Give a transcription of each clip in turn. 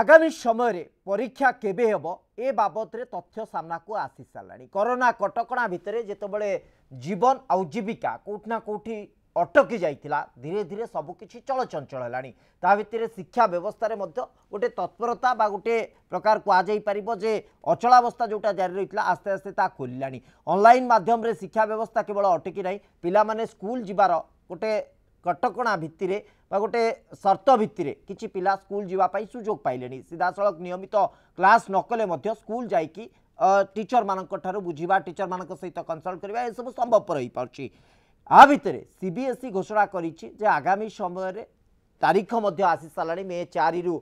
আগামী সময়ে পরীক্ষা কেবে হব এ বাবদরে তথ্য সামনাকু আসি সারা করোনা কটকা ভিতরে যেতবে জীবন আজীবিকা কোটি না কোটি ଅଟକି ଯାଇଥିଲା ଧୀରେ ଧୀରେ ସବୁକିଛି ଚଳଚଞ୍ଚଳ ହେଲାଣି ତା ଭିତରେ ଶିକ୍ଷା ବ୍ୟବସ୍ଥାରେ ମଧ୍ୟ ଗୋଟେ ତତ୍ପରତା ବା ଗୋଟେ ପ୍ରକାର କୁହାଯାଇପାରିବ ଯେ ଅଚଳାବସ୍ଥା ଯେଉଁଟା ଜାରି ରହିଥିଲା ଆସ୍ତେ ଆସ୍ତେ ତାହା ଖୋଲିଲାଣି ଅନଲାଇନ୍ ମାଧ୍ୟମରେ ଶିକ୍ଷା ବ୍ୟବସ୍ଥା କେବଳ ଅଟକି ନାହିଁ ପିଲାମାନେ ସ୍କୁଲ ଯିବାର ଗୋଟେ କଟକଣା ଭିତ୍ତିରେ ବା ଗୋଟେ ସର୍ତ୍ତ ଭିତ୍ତିରେ କିଛି ପିଲା ସ୍କୁଲ ଯିବା ପାଇଁ ସୁଯୋଗ ପାଇଲେଣି ସିଧାସଳଖ ନିୟମିତ କ୍ଲାସ୍ ନକଲେ ମଧ୍ୟ ସ୍କୁଲ ଯାଇକି ଟିଚରମାନଙ୍କଠାରୁ ବୁଝିବା ଟିଚରମାନଙ୍କ ସହିତ କନସଲ୍ଟ କରିବା ଏସବୁ ସମ୍ଭବପର ହୋଇପାରୁଛି ଆ ଭିତରେ ସିବିଏସ୍ଇ ଘୋଷଣା କରିଛି ଯେ ଆଗାମୀ ସମୟରେ ତାରିଖ ମଧ୍ୟ ଆସିସାରିଲାଣି ମେ ଚାରିରୁ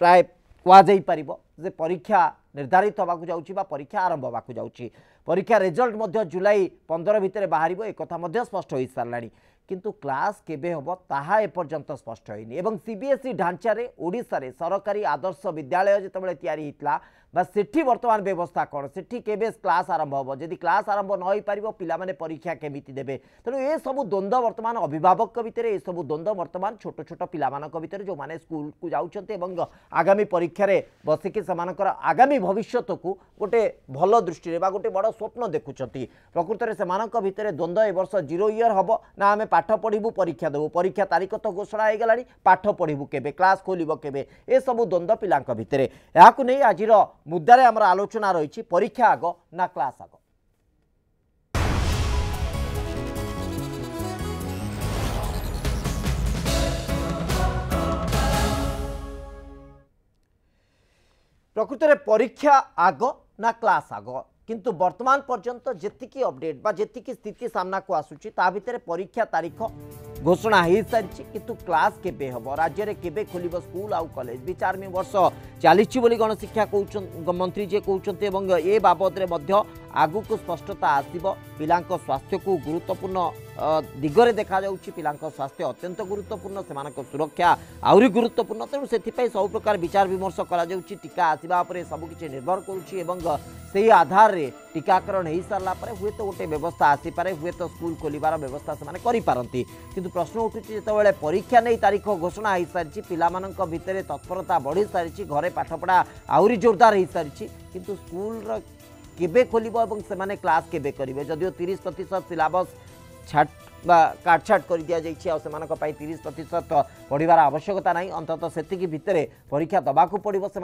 ପ୍ରାୟ କୁହାଯାଇପାରିବ ଯେ ପରୀକ୍ଷା ନିର୍ଦ୍ଧାରିତ ହେବାକୁ ଯାଉଛି ବା ପରୀକ୍ଷା ଆରମ୍ଭ ହେବାକୁ ଯାଉଛି ପରୀକ୍ଷା ରେଜଲ୍ଟ ମଧ୍ୟ ଜୁଲାଇ ପନ୍ଦର ଭିତରେ ବାହାରିବ ଏକଥା ମଧ୍ୟ ସ୍ପଷ୍ଟ ହୋଇସାରିଲାଣି কিন্তু ক্লাস কেবে হব তাহা এপর্যন্ত স্পষ্ট হয়নি এবং সিবিএসই e ঢাঞ্চারে ওড়িশার সরকারি আদর্শ বিদ্যালয় যেতবে তৈরি হয়েছিল বা সেটি বর্তমান ব্যবস্থা কোণ সেটি কেবে ক্লাস আরম্ভ হব যদি ক্লাস আরম্ভ নইপার পিলামানে পরীক্ষা কেমিতি দেবে তেমন এসব দ্বন্দ্ব বর্তমান অভিভাবক ভিতরে এসব দ্বন্দ্ব বর্তমান ছোট ছোট পিলামানক ভিতরে যে স্কুল কু যাচ্ছেন এবং আগামী পরীক্ষায় বসিকি সেমানকর আগামী ভবিষ্যতকু গোটে ভাল দৃষ্টিরে বা গোটে বড় স্বপ্ন দেখুছেন প্রকৃতরে সেমানক ভিতরে দ্বন্দ্ব এবর্ষ জিরো ইয়ার হব না আমি পাঠ পড়িবু পরীক্ষা দেবু পরীক্ষা তারিখ তো ঘোষণা হয়ে গলানি পাঠ পড়িবু কেবে ক্লাস খোলিব কেবে এসব দ্বন্দ্ব পিলাঙ্ক ভিতরে এখন আজির মুদ্দায় আমার আলোচনা রয়েছে পরীক্ষা আগ না ক্লাস আগ প্রকৃতরে পরীক্ষা আগ না ক্লাস আগ কিন্তু বর্তমান পর্যন্ত যেতিকি অপডেট বা যেতিকি স্থিতি সামনাকু আসুচি তা ভিতরে পরীক্ষা তারিখ घोषणा हि संछि किंतु क्लास केबे हो राज्य रे केबे खोलिव स्कूल आउ कलेज विचारमे वर्ष चालिछि बोली गणशिक्षा कोउछन मन्त्री जे कोउछन् त ए बाबत रे मध्य आगु को स्पष्टता आसीबो पिलांको स्वास्थ्य को गुरुत्वपूर्ण ଦିଗରେ ଦେଖାଯାଉଛି ପିଲାଙ୍କ ସ୍ୱାସ୍ଥ୍ୟ ଅତ୍ୟନ୍ତ ଗୁରୁତ୍ୱପୂର୍ଣ୍ଣ ସେମାନଙ୍କ ସୁରକ୍ଷା ଆହୁରି ଗୁରୁତ୍ୱପୂର୍ଣ୍ଣ ତେଣୁ ସେଥିପାଇଁ ସବୁ ପ୍ରକାର ବିଚାର ବିମର୍ଶ କରାଯାଉଛି ଟିକା ଆସିବା ଉପରେ ସବୁକିଛି ନିର୍ଭର କରୁଛି ଏବଂ ସେହି ଆଧାରରେ ଟିକାକରଣ ହୋଇସାରିଲା ପରେ ହୁଏତ ଗୋଟେ ବ୍ୟବସ୍ଥା ଆସିପାରେ ହୁଏତ ସ୍କୁଲ ଖୋଲିବାର ବ୍ୟବସ୍ଥା ସେମାନେ କରିପାରନ୍ତି କିନ୍ତୁ ପ୍ରଶ୍ନ ଉଠୁଛି ଯେତେବେଳେ ପରୀକ୍ଷା ନେଇ ତାରିଖ ଘୋଷଣା ହୋଇସାରିଛି ପିଲାମାନଙ୍କ ଭିତରେ ତତ୍ପରତା ବଢ଼ିସାରିଛି ଘରେ ପାଠପଢ଼ା ଆହୁରି ଜୋରଦାର ହୋଇସାରିଛି କିନ୍ତୁ ସ୍କୁଲର କେବେ ଖୋଲିବ ଏବଂ ସେମାନେ କ୍ଲାସ୍ କେବେ କରିବେ ଯଦିଓ ତିରିଶ ପ୍ରତିଶତ ସିଲାବସ୍ छठ কাটছাট করে যাই দিয়েছে আপনার তিরিশ প্রতিশত পড়ার আবশ্যকতা নাই অন্তত সেতিকি ভিতরে পরীক্ষা দেওয়া পড়ব সে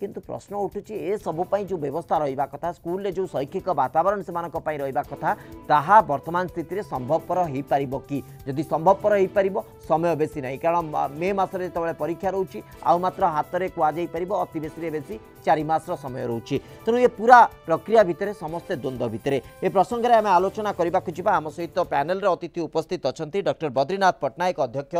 কিন্তু প্রশ্ন উঠুছে এসবুপাই যে ব্যবস্থা রহবা কথা স্কুলে যে শৈক্ষিক বাতাবরণ সে রহবা কথা তাহা বর্তমান স্থিতিরে সম্ভবপর হয়ে পাব কি যদি সম্ভবপর হয়ে পাব সময় বেশি নাই কারণ মে মাসে যেতবে পরীক্ষা রয়েছে মাত্র হাতরে কুযাই পাব অতি বেশি বেশি চারি মাসর সময় রয়েছে তেমন এ পুরা প্রক্রিয়া ভিতরে সমস্ত দ্বন্দ্ব ভিতরে এ প্রসঙ্গে আমি আলোচনা করা যা আমার সহ প্যানেল অতি अतिथि उपस्थित अच्छा डक्टर बद्रीनाथ पट्टनायक अध्यक्ष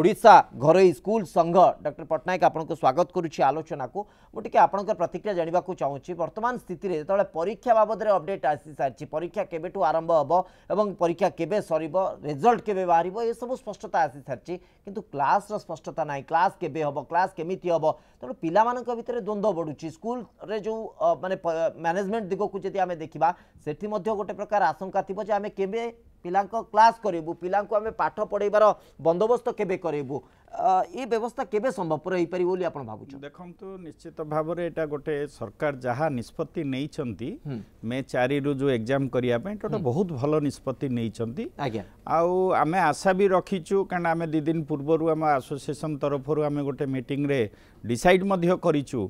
ओडा घर स्कूल संघ डर पट्टनायक आपको स्वागत करुच्छी आलोचना को मुझे आप प्रतिक्रिया जानवाक चाहूँगी बर्तमान स्थित में परीक्षा बाबद अपडेट आसी सारी परीक्षा केवे आरंभ हम और परीक्षा केवे सर रेजल्ट के बाहर यह सब स्पष्टता आसी सारी कि क्लास स्पष्टता ना क्लास केवे हम क्लास केमी हम तेनाली पिला द्वंद्व बढ़ुच्च स्कूल जो मानने मैनेजमेंट दिग्क जब देखा से गोटे प्रकार आशंका थी जो आम के ପିଲାଙ୍କ କ୍ଲାସ୍ କରିବୁ ପିଲାଙ୍କୁ ଆମେ ପାଠ ପଢ଼େଇବାର ବନ୍ଦୋବସ୍ତ କେବେ କରିବୁ ଏ ବ୍ୟବସ୍ଥା କେବେ ସମ୍ଭବପର ହେଇପାରିବ ବୋଲି ଆପଣ ଭାବୁଛନ୍ତି ଦେଖନ୍ତୁ ନିଶ୍ଚିତ ଭାବରେ ଏଇଟା ଗୋଟେ ସରକାର ଯାହା ନିଷ୍ପତ୍ତି ନେଇଛନ୍ତି ମେ ଚାରିରୁ ଯେଉଁ ଏକ୍ଜାମ୍ କରିବା ପାଇଁ ଏଇଟା ଗୋଟେ ବହୁତ ଭଲ ନିଷ୍ପତ୍ତି ନେଇଛନ୍ତି ଆଜ୍ଞା ଆଉ ଆମେ ଆଶା ବି ରଖିଛୁ କାରଣ ଆମେ ଦୁଇ ଦିନ ପୂର୍ବରୁ ଆମ ଆସୋସିଏସନ୍ ତରଫରୁ ଆମେ ଗୋଟେ ମିଟିଂରେ ଡିସାଇଡ୍ ମଧ୍ୟ କରିଛୁ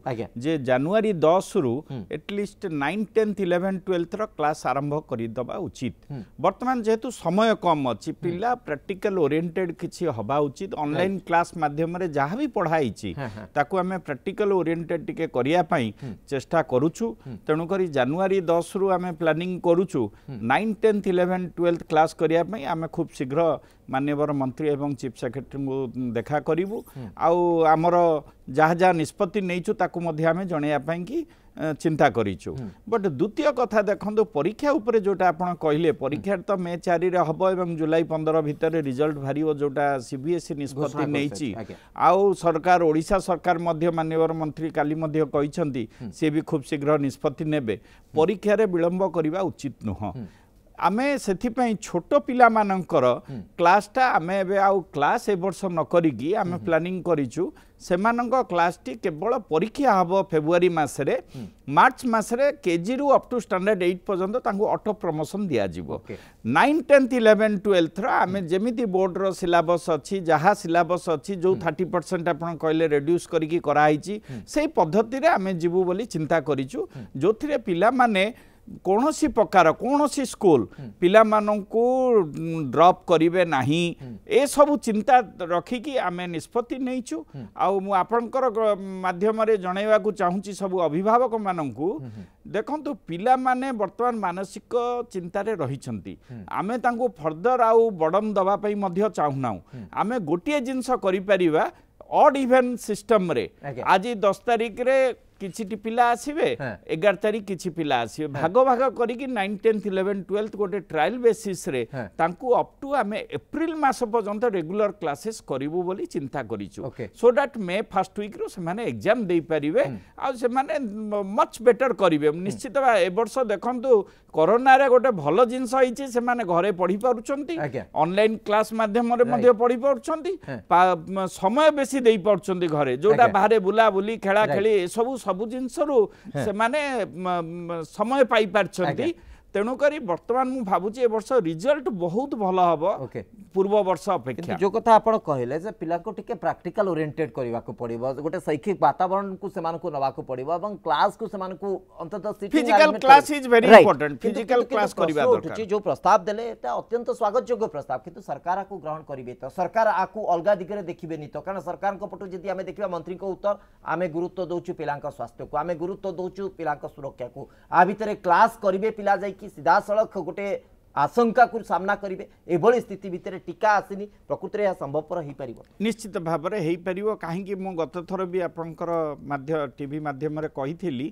ଯେ ଜାନୁଆରୀ ଦଶରୁ ଏଟଲିଷ୍ଟ ନାଇନ୍ ଟେନ୍ଥ ଇଲେଭେନ୍ ଟୁଏଲ୍ଥର କ୍ଲାସ୍ ଆରମ୍ଭ କରିଦେବା ଉଚିତ ବର୍ତ୍ତମାନ ଯେହେତୁ ସମୟ କମ୍ ଅଛି ପିଲା ପ୍ରାକ୍ଟିକାଲ ଓରିଏଣ୍ଟେଡ୍ କିଛି ହେବା ଉଚିତ ଅନଲାଇନ୍ କ୍ଲାସ୍ ক্লাস মাধ্যমে যা বি পড়া হয়েছি তাকে আমি প্রাকটিকাল ওরিয়েন্টেড টিকে করা চেষ্টা করুছু তেণুকরি জানুয়ারি দশ রু আমি প্ল্যানিং করুছু nine tenth eleven twelve class করা আমি খুব শীঘ্র মানবর মন্ত্রী এবং চিফ সেক্রেটারি দেখা করবু আমার ଯାହା ଯାହା ନିଷ୍ପତ୍ତି ନେଇଛୁ ତାକୁ ମଧ୍ୟ ଆମେ ଜଣାଇବା ପାଇଁ କି ଚିନ୍ତା କରିଛୁ ବଟ୍ ଦ୍ୱିତୀୟ କଥା ଦେଖନ୍ତୁ ପରୀକ୍ଷା ଉପରେ ଯେଉଁଟା ଆପଣ କହିଲେ ପରୀକ୍ଷା ତ ମେ ଚାରିରେ ହେବ ଏବଂ ଜୁଲାଇ ପନ୍ଦର ଭିତରେ ରିଜଲ୍ଟ ବାହାରିବ ଯେଉଁଟା ସିବିଏସ୍ଇ ନିଷ୍ପତ୍ତି ନେଇଛି ଆଉ ସରକାର ଓଡ଼ିଶା ସରକାର ମଧ୍ୟ ମାନ୍ୟବର ମନ୍ତ୍ରୀ କାଲି ମଧ୍ୟ କହିଛନ୍ତି ସିଏ ବି ଖୁବ୍ ଶୀଘ୍ର ନିଷ୍ପତ୍ତି ନେବେ ପରୀକ୍ଷାରେ ବିଳମ୍ବ କରିବା ଉଚିତ ନୁହଁ ଆମେ ସେଥିପାଇଁ ଛୋଟ ପିଲାମାନଙ୍କର କ୍ଲାସ୍ଟା ଆମେ ଏବେ ଆଉ କ୍ଲାସ୍ ଏ ବର୍ଷ ନ କରିକି ଆମେ ପ୍ଲାନିଂ କରିଛୁ ସେମାନଙ୍କ କ୍ଲାସ୍ଟି କେବଳ ପରୀକ୍ଷା ହେବ ଫେବୃଆରୀ ମାସରେ ମାର୍ଚ୍ଚ ମାସରେ କେଜିରୁ ଅପ୍ ଟୁ ଷ୍ଟାଣ୍ଡାର୍ଡ଼ ଏଇଟ୍ ପର୍ଯ୍ୟନ୍ତ ତାଙ୍କୁ ଅଟୋ ପ୍ରମୋସନ୍ ଦିଆଯିବ ନାଇନ୍ ଟେନ୍ଥ ଇଲେଭେନ୍ ଟୁଏଲ୍ଥର ଆମେ ଯେମିତି ବୋର୍ଡ଼ର ସିଲାବସ୍ ଅଛି ଯାହା ସିଲାବସ୍ ଅଛି ଯେଉଁ ଥାର୍ଟି ପରସେଣ୍ଟ ଆପଣ କହିଲେ ରେଡ୍ୟୁସ୍ କରିକି କରାହେଇଛି ସେଇ ପଦ୍ଧତିରେ ଆମେ ଯିବୁ ବୋଲି ଚିନ୍ତା କରିଛୁ ଯେଉଁଥିରେ ପିଲାମାନେ କୌଣସି ପ୍ରକାର କୌଣସି ସ୍କୁଲ ପିଲାମାନଙ୍କୁ ଡ୍ରପ୍ କରିବେ ନାହିଁ ଏସବୁ ଚିନ୍ତା ରଖିକି ଆମେ ନିଷ୍ପତ୍ତି ନେଇଛୁ ଆଉ ମୁଁ ଆପଣଙ୍କର ମାଧ୍ୟମରେ ଜଣାଇବାକୁ ଚାହୁଁଛି ସବୁ ଅଭିଭାବକମାନଙ୍କୁ ଦେଖନ୍ତୁ ପିଲାମାନେ ବର୍ତ୍ତମାନ ମାନସିକ ଚିନ୍ତାରେ ରହିଛନ୍ତି ଆମେ ତାଙ୍କୁ ଫର୍ଦର ଆଉ ବଡ଼ମ ଦେବା ପାଇଁ ମଧ୍ୟ ଚାହୁଁନାହୁଁ ଆମେ ଗୋଟିଏ ଜିନିଷ କରିପାରିବା ଅଡ୍ ଇଭେନ୍ ସିଷ୍ଟମ୍ରେ ଆଜି ଦଶ ତାରିଖରେ କିଛିଟି ପିଲା ଆସିବେ ଏଗାର ତାରିଖ କିଛି ପିଲା ଆସିବେ ଭାଗ ଭାଗ କରିକି ନାଇନ୍ ଟେନ୍ଥ ଇଲେଭେନ୍ ଟୁଏଲ୍ଥ ଗୋଟେ ଟ୍ରାଏଲ୍ ବେସିସ୍ରେ ତାଙ୍କୁ ଅପ୍ ଟୁ ଆମେ ଏପ୍ରିଲ ମାସ ପର୍ଯ୍ୟନ୍ତ ରେଗୁଲାର କ୍ଲାସେସ୍ କରିବୁ ବୋଲି ଚିନ୍ତା କରିଛୁ ସୋ ଦ୍ୟାଟ୍ ମେ ଫାର୍ଷ୍ଟ ୱିକ୍ରୁ ସେମାନେ ଏକ୍ଜାମ୍ ଦେଇପାରିବେ ଆଉ ସେମାନେ ମଚ୍ ବେଟର କରିବେ ନିଶ୍ଚିତ ଭାବେ ଏ ବର୍ଷ ଦେଖନ୍ତୁ କରୋନାରେ ଗୋଟେ ଭଲ ଜିନିଷ ହେଇଛି ସେମାନେ ଘରେ ପଢ଼ି ପାରୁଛନ୍ତି ଅନଲାଇନ୍ କ୍ଲାସ୍ ମାଧ୍ୟମରେ ମଧ୍ୟ ପଢ଼ି ପାରୁଛନ୍ତି ସମୟ ବେଶୀ ଦେଇପାରୁଛନ୍ତି ଘରେ ଯେଉଁଟା ବାହାରେ ବୁଲାବୁଲି ଖେଳାଖେଳି ଏସବୁ ସବୁ ଜିନିଷରୁ ସେମାନେ ସମୟ ପାଇପାରିଛନ୍ତି तेणुक बर्तमान मुझे भावुँ ए बर्ष रिजल्ट बहुत भल हम ओके पूर्व वर्ष अपेक्षा जो कथ कहे पिला प्राक्टिकाल ओरएंटेड करने को पड़े गोटे शैक्षिक वातावरण को से नाक पड़ो क्लास को जो प्रस्ताव देले एटा अत्यंत स्वागतयोग्य प्रस्ताव किंतु सरकार आकु ग्रहण करबे त सरकार आकु अलगा दिगरे देखिबे नि त कारण सरकार को पटु जदि आमे देखिबा मंत्री उत्तर आमे गुरुत्व दोउछु पिला स्वास्थ्य को आमे गुरुत्व दोउछु पिलांका सुरक्षा को आ भितरे क्लास करबे पिला जाई କି ସିଧାସଳଖ ଗୋଟେ ଆଶଙ୍କାକୁ ସାମ୍ନା କରିବେ ଏଭଳି ସ୍ଥିତି ଭିତରେ ଟିକା ଆସିନି ପ୍ରକୃତରେ ଏହା ସମ୍ଭବପର ହେଇପାରିବ ନିଶ୍ଚିତ ଭାବରେ ହେଇପାରିବ କାହିଁକି ମୁଁ ଗତଥର ବି ଆପଣଙ୍କର ମାଧ୍ୟ ଟିଭି ମାଧ୍ୟମରେ କହିଥିଲି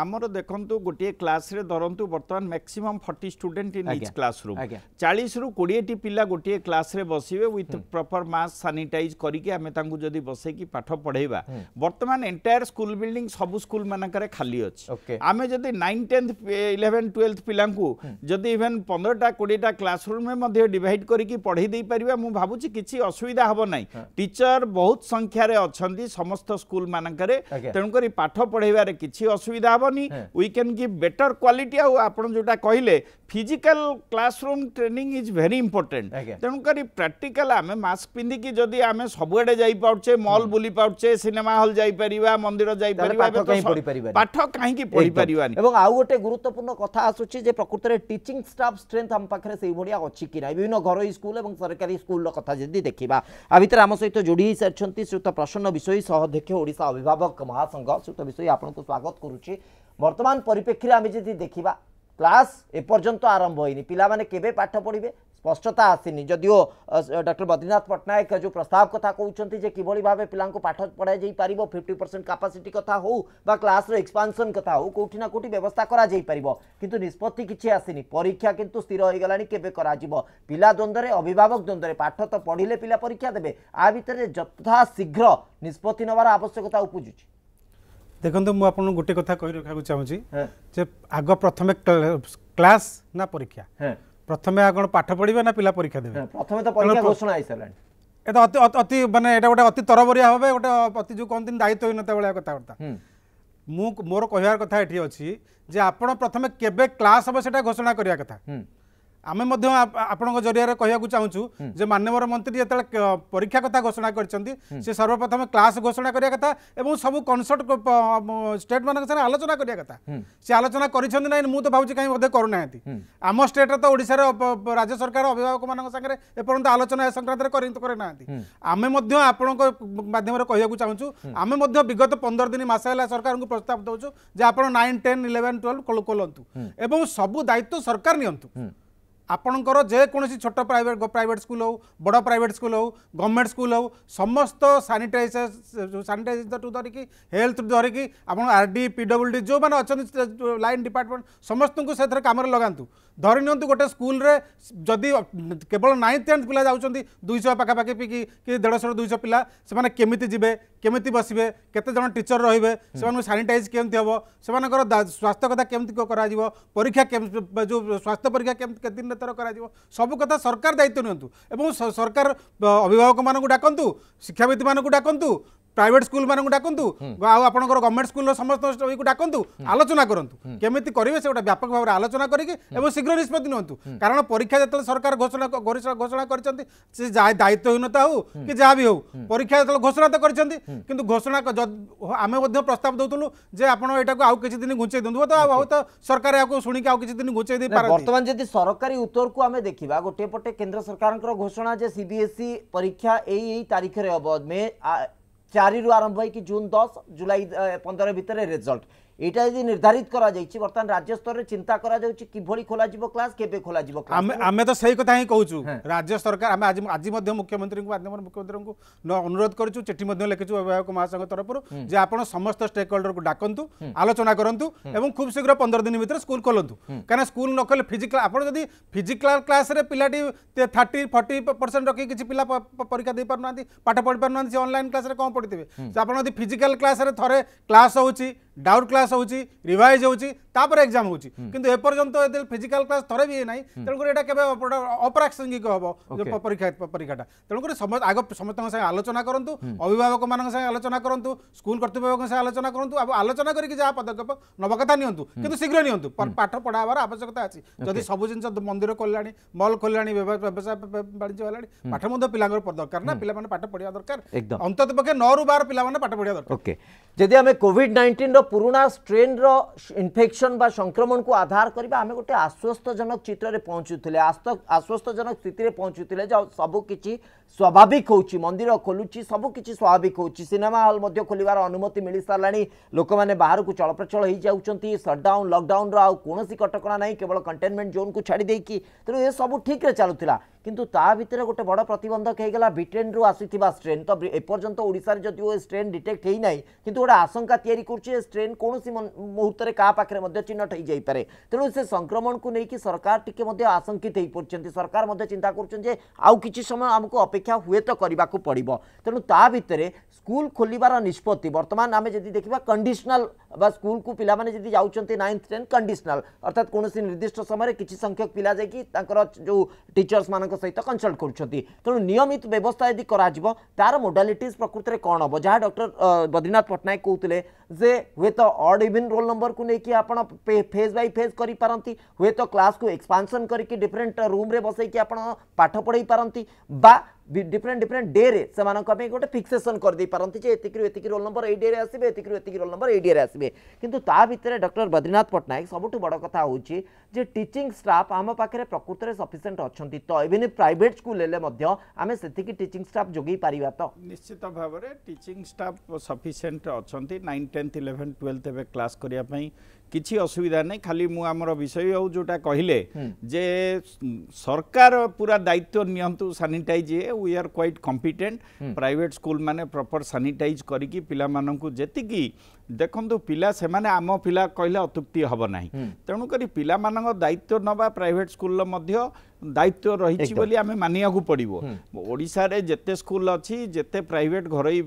ଆମର ଦେଖନ୍ତୁ ଗୋଟିଏ କ୍ଲାସରେ ଧରନ୍ତୁ ବର୍ତ୍ତମାନ maximum forty student in each classroom ଚାଳିଶରୁ କୋଡ଼ିଏଟି ପିଲା ଗୋଟିଏ କ୍ଲାସରେ ବସିବେ ୱିଥ୍ ପ୍ରପର୍ ମାସ୍କ ସାନିଟାଇଜ୍ କରିକି ଆମେ ତାଙ୍କୁ ଯଦି ବସେଇକି ପାଠ ପଢ଼େଇବା ବର୍ତ୍ତମାନ ଏଣ୍ଟାୟାର ସ୍କୁଲ ବିଲ୍ଡିଂ ସବୁ ସ୍କୁଲମାନଙ୍କରେ ଖାଲି ଅଛି ଆମେ ଯଦି ନାଇନ୍ ଟେନ୍ଥ ଇଲେଭେନ୍ ଟୁଏଲ୍ଥ ପିଲାଙ୍କୁ ଯଦି ଇଭେନ୍ ପନ୍ଦରଟା କୋଡ଼ିଏଟା କ୍ଲାସରୁମ୍ରେ ମଧ୍ୟ ଡିଭାଇଡ୍ କରିକି ପଢ଼େଇ ଦେଇପାରିବା ମୁଁ ଭାବୁଛି କିଛି ଅସୁବିଧା ହେବ ନାହିଁ ଟିଚର ବହୁତ ସଂଖ୍ୟାରେ ଅଛନ୍ତି ସମସ୍ତ ସ୍କୁଲମାନଙ୍କରେ ତେଣୁକରି ପାଠ ପଢ଼େଇବାରେ କିଛି ଅସୁବିଧା ହେବନି we can give better quality ଆଉ ଆପଣ ଯେଉଁଟା କହିଲେ physical classroom training is very important তেমকরি প্রাকটিকাল আমি মাস্ক পিধিকি যদি আমি সবুড়ে যাইপারছে মল বুলি পারছে সিনেমা হল যাইপারিবা মন্দির যাইপারিবা পাঠ কাহিকি পড়ি পারিবানি এবং আউ গোটে গুরুত্বপূর্ণ কথা আসুচি যে প্রকৃতরে টিচিং স্টাফ স্ট্রেংথ আম পাখরে সেই ভড়িয়া অছি কি না বিভিন্ন ঘরোই স্কুল এবং সরকারি স্কুল কথা যদি দেখিবা আ ভিতরে আম সহিত যোড়ি হই সারছন্তি শ্রুত প্রসন্ন বিষয় সহধ্যক্ষ ওড়িশা অভিভাবক মহাসংঘ শ্রুত বিষয় আপনাকে স্বাগত করুছি বর্তমান পরিপ্রেক্ষীরে আমি যদি দেখিবা ক্লাস এপর্যন্ত আরম্ভ হয়নি পিলামানে কেবে পাঠ পড়বে স্পষ্টতা আসিনি যদিও ডক্টর বদ্রীনাথ পট্টনাক যে প্রস্তাব কথা কৌঁচ যে কিভাবে ভাবে পিলা পাঠ পড়া যাই পারিব ফিফটি পরসেন্ট কাপাসিটি কথা হো বা ক্লাসর এক্সপানসন কথা হো কোটি না কোটি ব্যবস্থা করা যাই পারিব কিন্তু নিষ্পত্তি কিছু আসিনি পরীক্ষা কিন্তু স্থির হয়ে গলানি কেবে করা যাব পিলা দ্বন্দ্বরে অভিভাবক দ্বন্দ্বরে পাঠ তো পড়লে পিলা পরীক্ষা দেবে আ ভিতরে যথা শীঘ্র নিষ্পত্তি নেওয়ার আবশ্যকতা উপুজুছি ଦେଖନ୍ତୁ ମୁଁ ଆପଣଙ୍କୁ ଗୋଟେ କଥା କହି ରଖିବାକୁ ଚାହୁଁଛି ଯେ ଆଗ ପ୍ରଥମେ କ୍ଲାସ ନା ପରୀକ୍ଷା ପ୍ରଥମେ ଆଉ କ'ଣ ପାଠ ପଢିବେ ନା ପିଲା ପରୀକ୍ଷା ଦେବେ ପ୍ରଥମେ ତ ପରୀକ୍ଷା ଘୋଷଣା ହେଇସାରିଲାଣି ଏଟା ଅତି ଅତି ମାନେ ଏଇଟା ଗୋଟେ ଅତି ତରବରିଆ ହେବେ ଗୋଟେ ଅତି ଯେଉଁ କହନ୍ତିନି ଦାୟିତ୍ୱହୀନତା ଭଳିଆ କଥାବାର୍ତ୍ତା ମୁଁ ମୋର କହିବାର କଥା ଏଠି ଅଛି ଯେ ଆପଣ ପ୍ରଥମେ କେବେ କ୍ଲାସ୍ ହେବ ସେଇଟା ଘୋଷଣା କରିବା କଥା ଆମେ ମଧ୍ୟ ଆପଣଙ୍କ ଜରିଆରେ କହିବାକୁ ଚାହୁଁଛୁ ଯେ ମାନ୍ୟବର ମନ୍ତ୍ରୀ ଯେତେବେଳେ ପରୀକ୍ଷା କଥା ଘୋଷଣା କରିଛନ୍ତି ସେ ସର୍ବପ୍ରଥମେ କ୍ଲାସ୍ ଘୋଷଣା କରିବା କଥା ଏବଂ ସବୁ କନସର୍ଟ ଷ୍ଟେଟ୍ମାନଙ୍କ ସାଙ୍ଗରେ ଆଲୋଚନା କରିବା କଥା ସେ ଆଲୋଚନା କରିଛନ୍ତି ନାହିଁ ମୁଁ ତ ଭାବୁଛି କାହିଁ ବୋଧେ କରୁନାହାନ୍ତି ଆମ ଷ୍ଟେଟ୍ରେ ତ ଓଡ଼ିଶାର ରାଜ୍ୟ ସରକାର ଅଭିଭାବକମାନଙ୍କ ସାଙ୍ଗରେ ଏପର୍ଯ୍ୟନ୍ତ ଆଲୋଚନା ଏ ସଂକ୍ରାନ୍ତରେ କରିନାହାନ୍ତି ଆମେ ମଧ୍ୟ ଆପଣଙ୍କ ମାଧ୍ୟମରେ କହିବାକୁ ଚାହୁଁଛୁ ଆମେ ମଧ୍ୟ ବିଗତ ପନ୍ଦର ଦିନ ମାସ ହେଲା ସରକାରଙ୍କୁ ପ୍ରସ୍ତାବ ଦେଉଛୁ ଯେ ଆପଣ ନାଇନ୍ ଟେନ୍ ଇଲେଭେନ୍ ଟୁଏଲ୍ଭ ଖୋଲନ୍ତୁ ଏବଂ ସବୁ ଦାୟିତ୍ୱ ସରକାର ନିଅନ୍ତୁ ଆପଣଙ୍କର ଯେକୌଣସି ଛୋଟ ପ୍ରାଇଭେଟ୍ ପ୍ରାଇଭେଟ୍ ସ୍କୁଲ୍ ହେଉ ବଡ଼ ପ୍ରାଇଭେଟ୍ ସ୍କୁଲ୍ ହେଉ ଗଭର୍ଣ୍ଣମେଣ୍ଟ ସ୍କୁଲ୍ ହେଉ ସମସ୍ତ ସାନିଟାଇଜ ସାନିଟାଇଜର୍ଠୁ ଧରିକି ହେଲ୍ଥରୁ ଧରିକି ଆପଣ R D P W D ଯେଉଁମାନେ ଅଛନ୍ତି ଲାଇନ୍ ଡିପାର୍ଟମେଣ୍ଟ ସମସ୍ତଙ୍କୁ ସେଥିରେ କାମରେ ଲଗାନ୍ତୁ ধরে নিহত গোটে স্কুলরে যদি কেবল নাইন্থ টেন্থ পিলা যাচ্ছেন দুইশ পাখাপাখি কি কি দেড়শর দুইশ পিলা সে কেমিতি যাবে কেমিতি বসবে কেতে জন টিচর রহবে সে সানিটাইজ কেমতি হব সে স্বাস্থ্য কথা কেমতি করা পরীক্ষা যে স্বাস্থ্য পরীক্ষা কেমতি কেতে দিন থর করা সবু কথা সরকার দায়িত্ব নিহত এবং সরকার অভিভাবক মানুষ ডাকতু শিক্ষাবিদ মানুষ ডাকতু ପ୍ରାଇଭେଟ୍ ସ୍କୁଲମାନଙ୍କୁ ଡାକନ୍ତୁ ଆଉ ଆପଣଙ୍କର ଗଭର୍ଣ୍ଣମେଣ୍ଟ ସ୍କୁଲର ସମସ୍ତ ଇକୁ ଡାକନ୍ତୁ ଆଲୋଚନା କରନ୍ତୁ କେମିତି କରିବେ ସେ ଗୋଟେ ବ୍ୟାପକ ଭାବରେ ଆଲୋଚନା କରିକି ଏବଂ ଶୀଘ୍ର ନିଷ୍ପତ୍ତି ନିଅନ୍ତୁ କାରଣ ପରୀକ୍ଷା ଯେତେବେଳେ ସରକାର ଘୋଷଣା ଘୋଷଣା କରିଛନ୍ତି ସେ ଦାୟିତ୍ୱହୀନତା ହଉ କି ଯାହା ବି ହଉ ପରୀକ୍ଷା ଯେତେବେଳେ ଘୋଷଣା ତ କରିଛନ୍ତି କିନ୍ତୁ ଘୋଷଣା ଆମେ ମଧ୍ୟ ପ୍ରସ୍ତାବ ଦେଉଥିଲୁ ଯେ ଆପଣ ଏଇଟାକୁ ଆଉ କିଛି ଦିନ ଘୁଞ୍ଚେଇ ଦିଅନ୍ତୁ ହୁଏତ ହୁଏତ ସରକାର ଏହାକୁ ଶୁଣିକି ଆଉ କିଛି ଦିନ ଘୁଞ୍ଚେଇ ଦେଇପାରନ୍ତି ବର୍ତ୍ତମାନ ଯଦି ସରକାରୀ ଉତ୍ତରକୁ ଆମେ ଦେଖିବା ଗୋଟିଏ ପଟେ କେନ୍ଦ୍ର ସରକାରଙ୍କର ଘୋଷଣା ଯେ ସିବିଏସ୍ଇ ପରୀକ୍ଷା ଏଇ ଏଇ ତାରିଖରେ ହବ ମେ ଚାରିରୁ ଆରମ୍ଭ ହୋଇକି ଜୁନ୍ ଦଶ ଜୁଲାଇ ପନ୍ଦର ଭିତରେ ରେଜଲ୍ଟ एटा यदि निर्धारित करा करा छी वर्तमान राज्य स्तर रे चिंता बर्तन चिन्ता खोला खोलियो क्लास केबे खोला के खोलियो आमे त सही कथा छु राज्य सरकार आज मुख्यमंत्री को माध्यम मुख्यमंत्री को मुख्यमन्त्री अनुरोध विभाग को चिठी तरफ अभिभावक जे आपण समस्त स्टेक को डाकुँ आलोचना एवं खूब शीघ्र 15 दिन भीतर स्कूल खोलिँनु कारण स्कूल नखले फिजिकल आपण आदि फिजिकल क्लास रे पिलाटी 30 40% पिहाट किछि पिला परीक्षा दे पिक्षाइप्नु पाठ पढिप्नु ऑनलाइन क्लास रे आपण आउँछ फिजिकल क्लास रे थरे क्लास ଡାଉଟ୍ କ୍ଲାସ୍ ହେଉଛି ରିଭାଇଜ୍ ହେଉଛି ତାପରେ ଏକ୍ଜାମ୍ ହେଉଛି କିନ୍ତୁ ଏପର୍ଯ୍ୟନ୍ତ ଏଥିରେ ଫିଜିକାଲ୍ କ୍ଲାସ୍ ଥରେ ବି ହେଇନାହିଁ ତେଣୁକରି ଏଇଟା କେବେ ଅପ୍ରାସଙ୍ଗିକ ହେବ ପରୀକ୍ଷା ପରୀକ୍ଷାଟା ତେଣୁକରି ଆଗ ସମସ୍ତଙ୍କ ସାଙ୍ଗେ ଆଲୋଚନା କରନ୍ତୁ ଅଭିଭାବକମାନଙ୍କ ସାଙ୍ଗେ ଆଲୋଚନା କରନ୍ତୁ ସ୍କୁଲ୍ କର୍ତ୍ତୃପକ୍ଷଙ୍କ ସାଙ୍ଗେ ଆଲୋଚନା କରନ୍ତୁ ଆଉ ଆଲୋଚନା କରିକି ଯାହା ପଦକ୍ଷେପ ନବକଥା ନିଅନ୍ତୁ କିନ୍ତୁ ଶୀଘ୍ର ନିଅନ୍ତୁ ପାଠ ପଢ଼ା ହେବାର ଆବଶ୍ୟକତା ଅଛି ଯଦି ସବୁ ଜିନିଷ ମନ୍ଦିର କଲାଣି ମଲ୍ କଲାଣି ବ୍ୟବସାୟ ବାଣିଜ୍ୟ ହେଲାଣି ପାଠ ମଧ୍ୟ ପିଲାଙ୍କର ଦରକାର ନା ପିଲାମାନେ ପାଠ ପଢ଼ିବା ଦରକାର ଅନ୍ତତଃ ପକ୍ଷେ ନଅରୁ ବାର ପିଲାମାନେ ପାଠ ପଢ଼ିବା ଦରକାର ଯଦି ଆମେ କୋଭିଡ୍ ନାଇଣ୍ଟିନ୍ର বিভিন্ন পুরোনা স্ট্রেন্র ইনফেকশন বা সংক্রমণ সংক্রমণকে আধার করা আমি গোটে আশ্বস্তজনক চিত্রে পৌঁছুলে আশ্বস্তজনক স্থিতিরে পৌঁছুলে যে সবুকিছি স্বাভাবিক হচ্ছে মন্দির খোলুছি সবুকিছি স্বাভাবিক হচ্ছে সিনেমা হল মধ্যে খোলার অনুমতি মিলি সারা লোক মানে বাহারক চলপ্রচল হয়ে যাচ্ছেন সটডাউন লকডাউনর আউসি কটকা নাই কেবল কন্টেনমেন্ট জোন কু ছাড়ি দিয়ে তেমন এসব ঠিকরে চালুলা কিন্তু তা ভিতরে গোটে বড় প্রতবন্ধক হয়ে গেল ব্রিটেন্রু আসুথিবা স্ট্রেন তো এপর্যন্ত ওড়িশার যদিও এ স্ট্রেন ডিটেক্ট হয়ে না কিন্তু গোটে আশঙ্কা তৈরি করছে এ স্ট্রেন কৌশি মুহূর্তে কাহা পাখে চিহ্নট হয়ে যাই যাইপরে তেমন সে সংক্রমণক নিয়ে সরকার টিকি আশঙ্কিত হয়ে পড়ছেন সরকার চিন্তা করছেন যে আউ কিছু সময় আমি অপেক্ষা হুয়েত করা পড়ব তেমন তা ভিতরে স্কুল খোলার নিষ্পতি বর্তমান আমি যদি দেখা কন্ডিশনাল বা স্কুল কু পিলা মানে যদি যাচ্ছেন নাইন্থ টেন কন্ডিশনাল অর্থাৎ কোণী নির্দিষ্ট সময় কিছু সংখ্যক পিলা যাই তাঁর যে টিচর্স মানুষ কসাইটা কাঞ্চল করছতি তন নিয়মিত ব্যবস্থা যদি করা জীব তার মডেলটি প্রকৃতি কোন হব যাহা ডক্টর বদ্রিনাথ পটনায়েক কুতলে जे हुए तो अड इवन रोल नंबर को लेकिन आप फेज बै फेज करपारती हुए तो क्लास को एक्सपानसन करके डिफरेन्ट रूम्रे बसईक आप पाठ पढ़ई पारती बा डिफरेन्ट डिफरेन्ट डे से गोटे फिक्सेसन करदे पारती एतिक रोल नंबर ये डे आसे एतिक एतिक रोल नंबर ये डे आसे किंतु डक्टर बद्रीनाथ पट्टनायक सबुठ बड़ कथा हूँ जे टीचिंग स्टाफ आम पाखे प्रकृत में सफिसीयंट अच्छा तो इवेन प्राइट स्कूल आम से टीचिंग स्टाफ जोगे पार तो निश्चित भाव में टीचिंग स्टाफ सफिसीयंट अच्छा नाइन টেন্थ ইলেভেন্থ টুয়েলভ এবে ক্লাস করা କିଛି ଅସୁବିଧା ନାହିଁ ଖାଲି ମୁଁ ଆମର ବିଷୟ ଆଉ ଯେଉଁଟା କହିଲେ ଯେ ସରକାର ପୁରା ଦାୟିତ୍ୱ ନିଅନ୍ତୁ ସାନିଟାଇଜ୍ ଇଏ we are quite competent private ସ୍କୁଲମାନେ ପ୍ରପର୍ ସାନିଟାଇଜ୍ କରିକି ପିଲାମାନଙ୍କୁ ଯେତିକି ଦେଖନ୍ତୁ ପିଲା ସେମାନେ ଆମ ପିଲା କହିଲେ ଅତ୍ୟୁକ୍ତି ହେବ ନାହିଁ ତେଣୁକରି ପିଲାମାନଙ୍କ ଦାୟିତ୍ୱ ନେବା ପ୍ରାଇଭେଟ୍ ସ୍କୁଲର ମଧ୍ୟ দায়িত্ব রয়েছে বলে আমি মানিবাকে পড়ব ওড়শার যেতে স্কুল অতে প্রাইভেট ঘরোই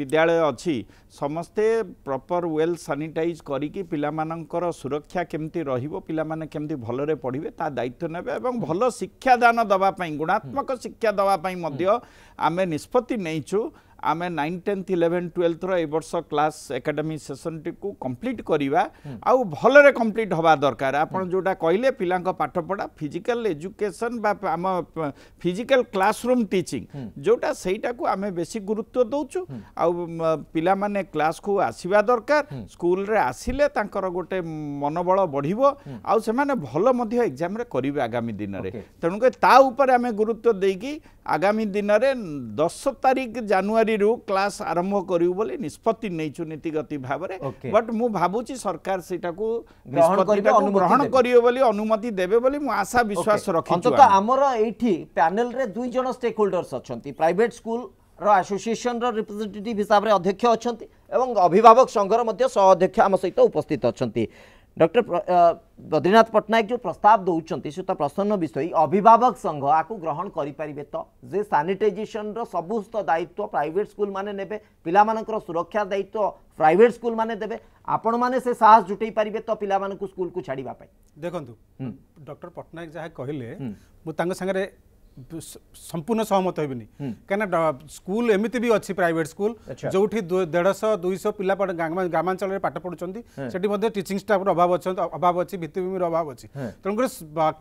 বিদ্যালয় অছি সমস্তে প্রপর ওয়েল সানিটাইজ করিকি পিলামানঙ্কর সুরক্ষা কেমতি রহিব পিলামানে কেমতি ভালরে পড়িবে তা দায়িত্ব নেবে এবং ভাল শিক্ষাদান দেওয়া গুণাত্মক শিক্ষা দেওয়া আমি নিষ্পতি নেইছু आम नाइन टेन्थ इलेवेन ट्वेल्थर ए वर्ष क्लास एकाडेमी सेसन टी कम्प्लीट करवा आउ भलरे कम्प्लीट हवा दरकार आपण जोटा कहले पिलांक पाठपढ़ा फिजिकल एजुकेशन बा आम फिजिकल क्लासरूम टीचिंग जोटा सेटा को आम बेसी गुरुत्व दौचु आउ पिला माने क्लास को आसवा दरकार स्कूल रे आसिले तांकर गोटे मनोबल बढ़िबो आउ सेमाने भल मध्य एग्जाम रे करिवे आगामी दिन रे तेणु ता उपरे आम गुरुत्व देकी ଆଗାମୀ ଦିନରେ ଦଶ ତାରିଖ ଜାନୁଆରୀରୁ କ୍ଲାସ୍ ଆରମ୍ଭ କରିବୁ ବୋଲି ନିଷ୍ପତ୍ତି ନେଇଛୁ ନୀତିଗତି ଭାବରେ ବଟ୍ ମୁଁ ଭାବୁଛି ସରକାର ସେଇଟାକୁ ଗ୍ରହଣ କରିବେ ବୋଲି ଅନୁମତି ଦେବେ ବୋଲି ମୁଁ ଆଶା ବିଶ୍ୱାସ ରଖିଛି ଆମର ଏଇଠି ପ୍ୟାନେଲରେ ଦୁଇ ଜଣ ଷ୍ଟେକ୍ ହୋଲ୍ଡର୍ସ ଅଛନ୍ତି ପ୍ରାଇଭେଟ୍ ସ୍କୁଲର ଆସୋସିଏସନର ରିପ୍ରେଜେଣ୍ଟେଟିଭ୍ ହିସାବରେ ଅଧ୍ୟକ୍ଷ ଅଛନ୍ତି ଏବଂ ଅଭିଭାବକ ସଂଘର ମଧ୍ୟ ସହ ଅଧ୍ୟକ୍ଷ ଆମ ସହିତ ଉପସ୍ଥିତ ଅଛନ୍ତି ডক্টর বদ্রীনাথ পট্টনাক যে প্রস্তাব দৌঁচ সেটা প্রসন্ন বিষয় অভিভাবক সংঘ আকু গ্রহণ করে পারে তো যে সানিটাইজেসন সমস্ত দায়িত্ব প্রাইভেট স্কুল মানে নেবে পিলা সুরক্ষা দায়িত্ব প্রাইভেট স্কুল মানে দেবে আপন মানে সে সাহস জুটাই পারে তো পিলা স্কুল কু ছাড়া দেখুন ডক্টর পট্টনাক যা কহিলেন মু তাঙ্গ সাংরে संपूर्ण सहमत हो कहाँ स्कुल एमि प्राइभेट स्कुल जोटि देढश दुईश पिठ ग्रामाञ्चल पाठ पढुन्छ सठी टीचिंग स्टाफ र अभाव अभाव अझै भित्तिभूमि अभाव अझै तेणु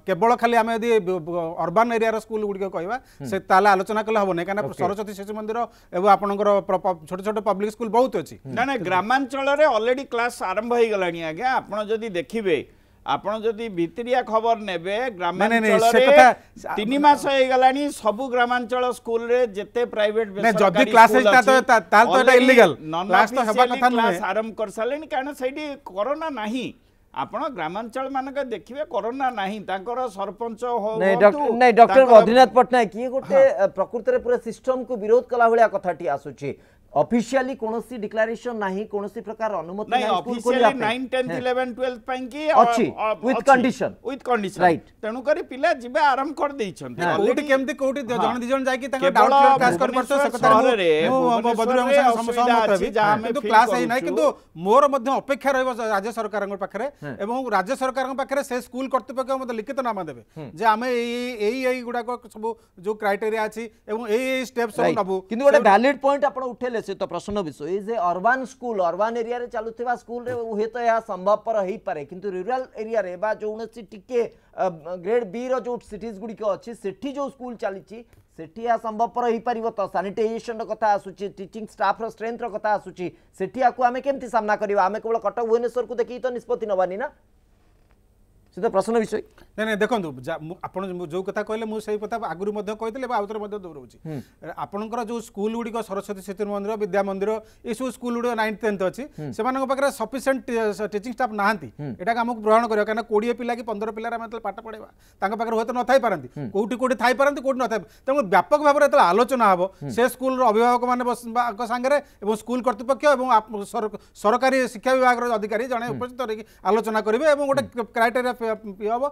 केवल खाली आम यदि अर्बान एरिया र स्कुल गुड्क कहाँले आलोचना कले हेन कहाँ सरस्वती शिशु मंदिर मन्दिर एउटा छोटो छोटो पब्लिक स्कूल बहुत अच्छा कहाँ नै ग्रामाचल अलरेडी क्लास आरंभ हो आरम्भला ଆପଣ ଯଦି ଭିତରିଆ ଖବର ନେବେ ଗ୍ରାମାଞ୍ଚଳରେ ତିନି ମାସ ହେଇଗଲାଣି ସବୁ ଗ୍ରାମାଞ୍ଚଳ ସ୍କୁଲରେ ଯେତେ ପ୍ରାଇଭେଟ ଯଦି କ୍ଲାସ ଆରମ୍ଭ କରିସାରିଲେଣି କାରଣ ସେଇଠି କରୋନା ନାହିଁ ଆପଣ ଗ୍ରାମାଞ୍ଚଳ ମାନଙ୍କ ଦେଖିବେ କରୋନା ନାହିଁ ତାଙ୍କର ସରପଞ୍ଚ ନାଇଁ ଡକ୍ଟର ବଦ୍ରୀନାଥ ପଟ୍ଟନାୟକ ଇଏ ଗୋଟେ ପ୍ରକୃତରେ ପୁରା ସିଷ୍ଟମକୁ ବିରୋଧ କଲା ଭଳିଆ କଥାଟି ଆସୁଛି ऑफिशियली कोनोसी डिक्लेरेशन नहीं कोनोसी प्रकार अनुमति नहीं ऑफिशियली 9 10 11 12 पई की अच्छी with condition with condition right तनु करी पिला जिबे आराम कर दे छन ओटी केमती कोटी जण जण जाय की तंग डाउट क्लास कर परतो सेक्रेटरी मु बदुरम से समस्या आ छी जा हम क्लास है नहीं किंतु मोर मध्य अपेक्षा रहबो राज्य सरकार के पाखरे एवं राज्य सरकार के पाखरे से स्कूल करते पके मते लिखित नाम देबे जे हम एई एई गुडा को सब जो क्राइटेरिया आ एवं एई स्टेप सब नबो किंतु वैलिड पॉइंट आपण उठेले ᱥᱮᱛᱚ প্ৰশ্ন বিষয় is urban school urban area ৰে চালু থিবা স্কুল ৰ ওহেত ইয়া সম্ভৱ পৰহি পৰে কিন্তু ৰুৰাল এৰিয়া ৰেবা যো 19 টিকে গ্রেড বি ৰ যো সিটিজ গুডি কে আছে চিঠি যো স্কুল চলিছি চিঠি সম্ভৱ পৰহি পৰিব ত স্যানিটাইজেচন ৰ কথা আসুচি টিচিং স্টাফ ৰ ষ্ট্ৰেংথ ৰ কথা আসুচি চিঠি আকু আমি কেমতে সামনা কৰিব আমি কোৱল কটক ভৈनेश्वर ক দেখি ত নিস্পত্তি ন বনিনা সিটো প্ৰশ্ন বিষয় ନାଇଁ ନାଇଁ ଦେଖନ୍ତୁ ଆପଣ ଯେଉଁ କଥା କହିଲେ ମୁଁ ସେଇ କଥା ଆଗରୁ ମଧ୍ୟ କହିଥିଲି ଏବଂ ଆଉଥରେ ମଧ୍ୟ ଦୌଡ଼ଉଛି ଆପଣଙ୍କର ଯେଉଁ ସ୍କୁଲ ଗୁଡ଼ିକ ସରସ୍ୱତୀ ଶିଶୁ ମନ୍ଦିର ବିଦ୍ୟା ମନ୍ଦିର ଏସବୁ ସ୍କୁଲ ଗୁଡ଼ିକ ନାଇନ୍ ଟେନ୍ଥ ଅଛି ସେମାନଙ୍କ ପାଖରେ ସଫିସିଏଣ୍ଟ ଟିଚିଂ ଷ୍ଟାଫ୍ ନାହାନ୍ତି ଏଟାକୁ ଆମକୁ ଗ୍ରହଣ କରିବା କାରଣ କୋଡ଼ିଏ ପିଲା କି ପନ୍ଦର ପିଲାରେ ଆମେ ଯେତେବେଳେ ପାଠ ପଢ଼େଇବା ତାଙ୍କ ପାଖରେ ହୁଏତ ନଥାଇପାରନ୍ତି କୋଉଠି କୋଉଠି ଥାଇପାରନ୍ତି କୋଉଠି ନଥାଇ ତେଣୁ ବ୍ୟାପକ ଭାବରେ ଯେତେବେଳେ ଆଲୋଚନା ହେବ ସେ ସ୍କୁଲର ଅଭିଭାବକମାନଙ୍କ ସାଙ୍ଗରେ ଏବଂ ସ୍କୁଲ କର୍ତ୍ତୃପକ୍ଷ ଏବଂ ସରକାରୀ ଶିକ୍ଷା ବିଭାଗର ଅଧିକାରୀ ଜଣେ ଉପସ୍ଥିତ ରହିକି ଆଲୋଚନା କରିବେ ଏବଂ ଗୋଟେ କ୍ରାଇଟେରିଆ ହେବ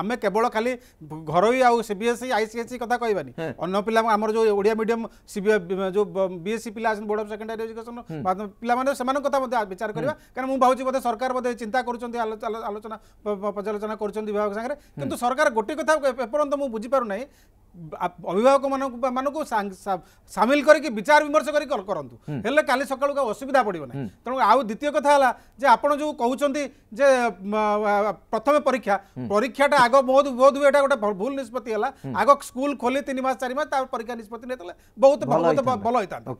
ଆମେ କେବଳ ଖାଲି ଘରୋଇ ଆଉ ସିବିଏସ୍ଇ ଆଇସିଏସ୍ଇ କଥା କହିବାନି ଅନ୍ୟ ପିଲାଙ୍କୁ ଆମର ଯେଉଁ ଓଡ଼ିଆ ମିଡ଼ିୟମ ଯେଉଁ ବିଏସ୍ସି ପିଲା ଅଛନ୍ତି ବୋର୍ଡ଼ ଅଫ୍ ସେକେଣ୍ଡାରୀ ଏଜୁକେସନ ପିଲାମାନେ ସେମାନଙ୍କ କଥା ମଧ୍ୟ ବିଚାର କରିବା କାରଣ ମୁଁ ଭାବୁଛି ବୋଧେ ସରକାର ବୋଧେ ଚିନ୍ତା କରୁଛନ୍ତି ଆଲୋଚନା ପର୍ଯ୍ୟାଲୋଚନା କରୁଛନ୍ତି ବିଭାଗ ସାଙ୍ଗରେ କିନ୍ତୁ ସରକାର ଗୋଟେ କଥା ଏପର୍ଯ୍ୟନ୍ତ ମୁଁ ବୁଝିପାରୁନାହିଁ ଅଭିଭାବକମାନଙ୍କୁ ମାନଙ୍କୁ ସାମିଲ କରିକି ବିଚାର ବିମର୍ଶ କରିକି କରନ୍ତୁ ହେଲେ କାଲି ସକାଳକୁ ଆଉ ଅସୁବିଧା ପଡ଼ିବ ନାହିଁ ତେଣୁ ଆଉ ଦ୍ୱିତୀୟ କଥା ହେଲା ଯେ ଆପଣ ଯେଉଁ କହୁଛନ୍ତି ଯେ ପ୍ରଥମେ ପରୀକ୍ଷା ପରୀକ୍ଷାଟା ଆଗ ବହୁତ ବହୁତ ହୁଏ ଏଇଟା ଗୋଟେ ଭୁଲ ନିଷ୍ପତ୍ତି ହେଲା ଆଗ ସ୍କୁଲ ଖୋଲି ତିନି ମାସ ଚାରି ପରୀକ୍ଷା ନିଷ୍ପତ୍ତି ନେଇଥିଲେ ବହୁତ ଭଲ ହେଇଥାନ୍ତା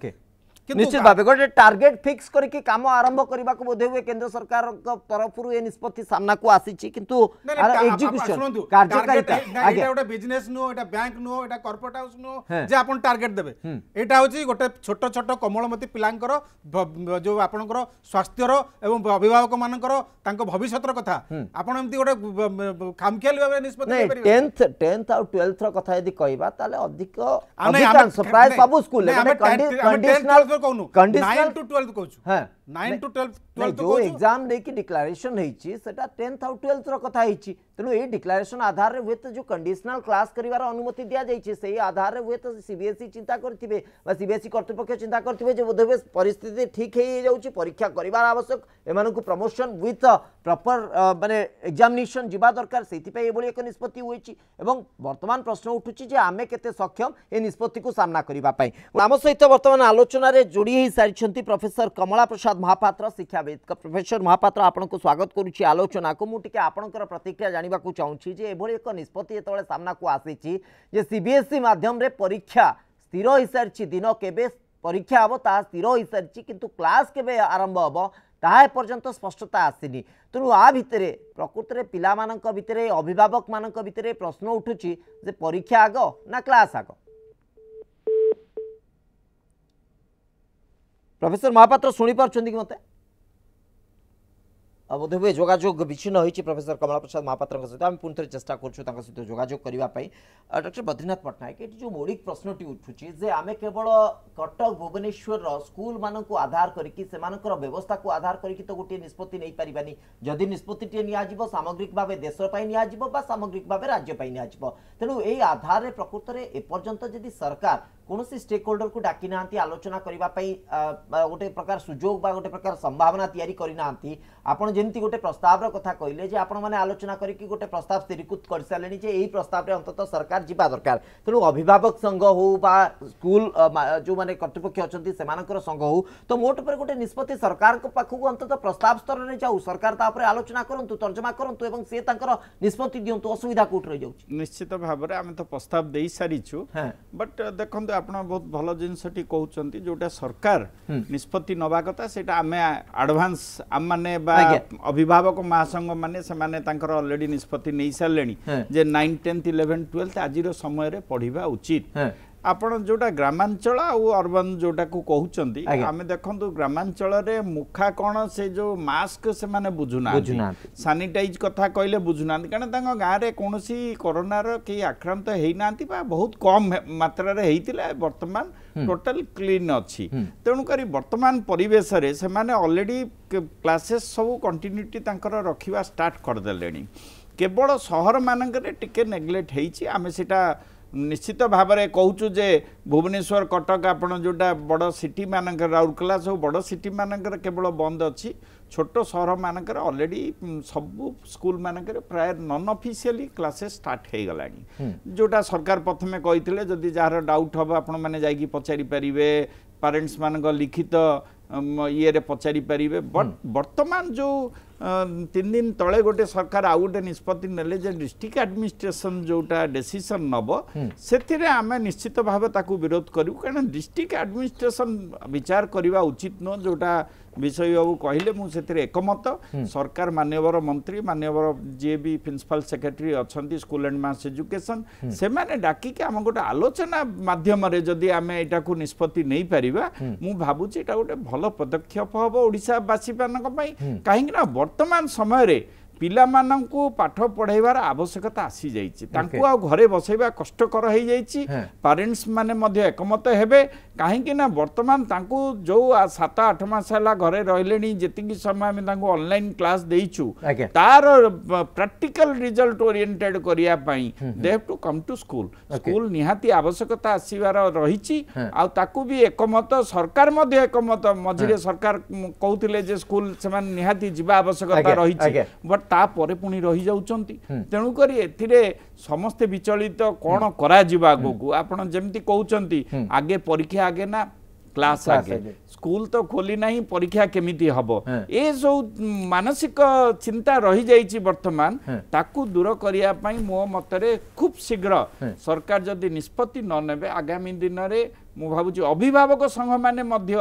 ନିଶ୍ଚିତ ଭାବେ ଗୋଟେ ଟାର୍ଗେଟ ଫିକ୍ସ କରିକି କାମ ଆରମ୍ଭ କରିବାକୁ ବୋଧେ ହୁଏ କେନ୍ଦ୍ର ସରକାରଙ୍କ ତରଫରୁ ଏ ନିଷ୍ପତ୍ତି ସାମ୍ନାକୁ ଆସିଛି କିନ୍ତୁ ଏକ୍ଜିକ୍ୟୁସନ କାର୍ଯ୍ୟକାରିତା ଏଟା ଗୋଟେ ବିଜନେସ ନୁହଁ ଏଟା ବ୍ୟାଙ୍କ ନୁହଁ ଏଟା କର୍ପୋରେଟ ହାଉସ ନୁହଁ ଯେ ଆପଣ ଟାର୍ଗେଟ ଦେବେ ଏଟା ହଉଛି ଗୋଟେ ଛୋଟ ଛୋଟ କମଳମତି ପିଲାଙ୍କର ଯୋଉ ଆପଣଙ୍କର ସ୍ୱାସ୍ଥ୍ୟର ଏବଂ ଅଭିଭାବକ ମାନଙ୍କର ତାଙ୍କ ଭବିଷ୍ୟତର କଥା ଆପଣ ଏମିତି ଗୋଟେ ଖାମଖିଆଲି ଭାବରେ ନିଷ୍ପତ୍ତି ଟେନ୍ଥ ଟେନ୍ଥ ଆଉ ଟୁଏଲ୍ଥର କଥା ଯଦି କହିବା ତାହେଲେ ଅଧିକ ପ୍ରାୟ ସବୁ ସ୍କୁଲରେ କଣ୍ଡିସନାଲ કંડિશનલ કહું છું 9 ટુ 12 કહું છું હા 9 to 12 12 जो एग्जाम लेके डिक्लारेशन हेची सेटा 10th आउ 12th रो कथा हेची तेनु ए डिक्लारेशन आधार रे हुए जो कंडीशनल क्लास करिवार अनुमति दिया जाईची सेही आधार रे हुए सीबीएसई चिंता करथिबे बा सीबीएसई कर्तृपक्ष चिंता करथिबे जे बोधवे परिस्थिति ठीक हे जाउची परीक्षा करिवार आवश्यक एमानन को प्रमोशन विथ प्रॉपर माने एग्जामिनेशन जिबा दरकार सेति पे एबोली एक निष्पत्ति होईची एवं वर्तमान प्रश्न उठुची जे आमे केते सक्षम ए निष्पत्ति को सामना करिवा पाई आम सहित वर्तमान आलोचना रे जोड़ी हे सारिछंती प्रोफेसर कमला प्रसाद प्रसाद महापात्र शिक्षावित प्रोफेसर महापात्र आपको स्वागत करुच्छे आलोचना को मुझे आपंकर प्रतिक्रिया जानवाक चाहिए एभली एक निष्पत्ति जो सामना को आसी सीबीएसई e मध्यम परीक्षा स्थिर हो सारी दिन के परीक्षा हे ता स्थिर हो सारी कितु क्लास केवे आरंभ हम तापर्यंत स्पष्टता आसनी तेणु आ भितर प्रकृत पिला अभिभावक मान भाई प्रश्न उठू परीक्षा आग ना क्लास आग ପ୍ରଫେସର ମହାପାତ୍ର ଶୁଣିପାରୁଛନ୍ତି କି ମୋତେ ବୋଧେ ହୁଏ ଯୋଗାଯୋଗ ବିଚ୍ଛିନ୍ନ ହୋଇଛି ପ୍ରଫେସର କମଳା ପ୍ରସାଦ ମହାପାତ୍ରଙ୍କ ସହିତ ଆମେ ପୁଣି ଥରେ ଚେଷ୍ଟା କରୁଛୁ ତାଙ୍କ ସହିତ ଯୋଗାଯୋଗ କରିବା ପାଇଁ ଡକ୍ଟର ବଦ୍ରୀନାଥ ପଟ୍ଟନାୟକ ଏଠି ଯେଉଁ ମୌଳିକ ପ୍ରଶ୍ନଟି ଉଠୁଛି ଯେ ଆମେ କେବଳ କଟକ ଭୁବନେଶ୍ୱରର ସ୍କୁଲମାନଙ୍କୁ ଆଧାର କରିକି ସେମାନଙ୍କର ବ୍ୟବସ୍ଥାକୁ ଆଧାର କରିକି ତ ଗୋଟିଏ ନିଷ୍ପତ୍ତି ନେଇପାରିବାନି ଯଦି ନିଷ୍ପତ୍ତିଟିଏ ନିଆଯିବ ସାମଗ୍ରିକ ଭାବେ ଦେଶ ପାଇଁ ନିଆଯିବ ବା ସାମଗ୍ରିକ ଭାବେ ରାଜ୍ୟ ପାଇଁ ନିଆଯିବ ତେଣୁ ଏହି ଆଧାରରେ ପ୍ରକୃତରେ ଏପର୍ଯ୍ୟନ୍ତ ଯଦି ସରକାର କୌଣସି ଷ୍ଟେକ୍ ହୋଲ୍ଡରକୁ ଡାକି ନାହାନ୍ତି ଆଲୋଚନା କରିବା ପାଇଁ ଗୋଟେ ପ୍ରକାର ସୁଯୋଗ ବା ଗୋଟେ ପ୍ରକାର ସମ୍ଭାବନା ତିଆରି କରିନାହାନ୍ତି ଆପଣ ଯେମିତି ଗୋଟେ ପ୍ରସ୍ତାବର କଥା କହିଲେ ଯେ ଆପଣମାନେ ଆଲୋଚନା କରିକି ଗୋଟେ ପ୍ରସ୍ତାବ ସ୍ଥିରୀକୃତ କରିସାରିଲେଣି ଯେ ଏହି ପ୍ରସ୍ତାବରେ ଅନ୍ତତଃ ସରକାର ଯିବା ଦରକାର ତେଣୁ ଅଭିଭାବକ ସଂଘ ହେଉ ବା ସ୍କୁଲ ଯେଉଁମାନେ କର୍ତ୍ତୃପକ୍ଷ ଅଛନ୍ତି ସେମାନଙ୍କର ସଂଘ ହେଉ ତ ମୋଟ ଉପରେ ଗୋଟେ ନିଷ୍ପତ୍ତି ସରକାରଙ୍କ ପାଖକୁ ଅନ୍ତତଃ ପ୍ରସ୍ତାବ ସ୍ତରରେ ଯାଉ ସରକାର ତା ଉପରେ ଆଲୋଚନା କରନ୍ତୁ ତର୍ଜମା କରନ୍ତୁ ଏବଂ ସେ ତାଙ୍କର ନିଷ୍ପତ୍ତି ଦିଅନ୍ତୁ ଅସୁବିଧା କେଉଁଠି ରହିଯାଉଛି ନିଶ୍ଚିତ ଭାବରେ ଆମେ ତ ପ୍ରସ୍ତାବ ଦେଇସାରିଛୁ ବଟ୍ ଦେଖନ୍ତୁ ଆପଣ ବହୁତ ଭଲ ଜିନିଷଟି କହୁଛନ୍ତି ଯୋଉଟା ସରକାର ନିଷ୍ପତ୍ତି ନେବା କଥା ସେଇଟା ଆମେ ଆଡ଼ଭାନ୍ସ ଆମମାନେ ବା ଅଭିଭାବକ ମହାସଂଘ ମାନେ ସେମାନେ ତାଙ୍କର ଅଲରେଡି ନିଷ୍ପତ୍ତି ନେଇସାରିଲେଣି ଯେ ନାଇନ୍ ଟେନ୍ଥ ଇଲେଭେନ୍ ଟୁଏଲ୍ଥ ଆଜିର ସମୟରେ ପଢ଼ିବା ଉଚିତ ଆପଣ ଯେଉଁଟା ଗ୍ରାମାଞ୍ଚଳ ଆଉ ଅର୍ବାନ ଯେଉଁଟାକୁ କହୁଛନ୍ତି ଆମେ ଦେଖନ୍ତୁ ଗ୍ରାମାଞ୍ଚଳରେ ମୁଖା କ'ଣ ସେ ଯେଉଁ ମାସ୍କ ସେମାନେ ବୁଝୁନାହାନ୍ତି ସାନିଟାଇଜ୍ କଥା କହିଲେ ବୁଝୁନାହାନ୍ତି କାରଣ ତାଙ୍କ ଗାଁରେ କୌଣସି କରୋନାର କେହି ଆକ୍ରାନ୍ତ ହେଇନାହାନ୍ତି ବା ବହୁତ କମ୍ ମାତ୍ରାରେ ହେଇଥିଲା ବର୍ତ୍ତମାନ ଟୋଟାଲ କ୍ଲିନ୍ ଅଛି ତେଣୁକରି ବର୍ତ୍ତମାନ ପରିବେଶରେ ସେମାନେ ଅଲରେଡ଼ି କ୍ଲାସେସ୍ ସବୁ କଣ୍ଟିନ୍ୟୁଟି ତାଙ୍କର ରଖିବା ଷ୍ଟାର୍ଟ କରିଦେଲେଣି କେବଳ ସହରମାନଙ୍କରେ ଟିକେ ନେଗ୍ଲେକ୍ଟ ହେଇଛି ଆମେ ସେଇଟା নিশ্চিত ভাবে কৌছু যে ভুবনেশ্বর কটক আপনার যেটা বড় সিটি মানক রাউরকেলা সব বড় সিটি মানকর কেবল বন্ধ অছি ছোট সহর মানকর অলরেডি সবু স্কুল মানকরে প্রায় নন অফিসিয়ালি ক্লাসেস স্টার্ট হয়ে গলা যেটা সরকার প্রথমে কে যদি যার ডাউট হব আপনার মানে যাই পচারি পারিবে প্যারেন্টস মান লিখিত ইয়ে পচারি পারিবে বট বর্তমান যে তিন দিন তলে গোটে সরকার আউ গোটে নিষ্পতি নেলে যে ডিস্ট্রিক্ট আডমিনিষ্ট্রেসন যেটা ডেসিশন নব সেতিরে আমি নিশ্চিত ভাবে তাকে বিরোধ করবু কারণ ডিস্ট্রিক্ট আডমিনিষ্ট্রেসন বিচার করা উচিত নুহ যেটা বিষয়বাবু কহিলে মু সেতিরে একমত সরকার মানবর মন্ত্রী মানবর যিয়ে বি প্রিন্সিপাল সেক্রেটারি অনেক স্কুল এন্ড মাস এজুকেশন সেমানে ডাকিকি আমি গোটে আলোচনা মাধ্যমে যদি আমি এটাকে নিষ্পতি নেই পারিবা মু ভাবুছি এটা গোটে ভালো পদক্ষেপ হব ওড়িশাবাসী মানক পাই কাহিঁকি না বর্তমান সময়ে ପିଲାମାନଙ୍କୁ ପାଠ ପଢ଼ାଇବାର ଆବଶ୍ୟକତା ଆସିଯାଇଛି ତାଙ୍କୁ ଆଉ ଘରେ ବସାଇବା କଷ୍ଟକର ହେଇଯାଇଛି ପ୍ୟାରେଣ୍ଟସ୍ ମାନେ ମଧ୍ୟ ଏକମତ ହେବେ କାହିଁକିନା ବର୍ତ୍ତମାନ ତାଙ୍କୁ ଯେଉଁ ସାତ ଆଠ ମାସ ହେଲା ଘରେ ରହିଲେଣି ଯେତିକି ସମୟ ଆମେ ତାଙ୍କୁ ଅନଲାଇନ୍ କ୍ଲାସ୍ ଦେଇଛୁ ତାର ପ୍ରାକ୍ଟିକାଲ ରିଜଲ୍ଟ ଓରିଏଣ୍ଟେଡ୍ କରିବା ପାଇଁ they have to come to school school ନିହାତି ଆବଶ୍ୟକତା ଆସିବାର ରହିଛି ଆଉ ତାକୁ ବି ଏକମତ ସରକାର ମଧ୍ୟ ଏକମତ ମଝିରେ ସରକାର କହୁଥିଲେ ଯେ ସ୍କୁଲ ସେମାନେ ନିହାତି ଯିବା ଆବଶ୍ୟକତା ରହିଛି ବଟ୍ ତାପରେ ପୁଣି ରହିଯାଉଛନ୍ତି ତେଣୁକରି ଏଥିରେ ସମସ୍ତେ ବିଚଳିତ କ'ଣ କରାଯିବ ଆଗକୁ ଆପଣ ଯେମିତି କହୁଛନ୍ତି ଆଗେ ପରୀକ୍ଷା ଆଗେ ନା କ୍ଲାସ ଆଗେ ସ୍କୁଲ ତ ଖୋଲି ନାହିଁ ପରୀକ୍ଷା କେମିତି ହବ ଏସବୁ ମାନସିକ ଚିନ୍ତା ରହିଯାଇଛି ବର୍ତ୍ତମାନ ତାକୁ ଦୂର କରିବା ପାଇଁ ମୋ ମତରେ ଖୁବ୍ ଶୀଘ୍ର ସରକାର ଯଦି ନିଷ୍ପତ୍ତି ନ ନେବେ ଆଗାମୀ ଦିନରେ ମୁଁ ଭାବୁଛି ଅଭିଭାବକ ସଂଘମାନେ ମଧ୍ୟ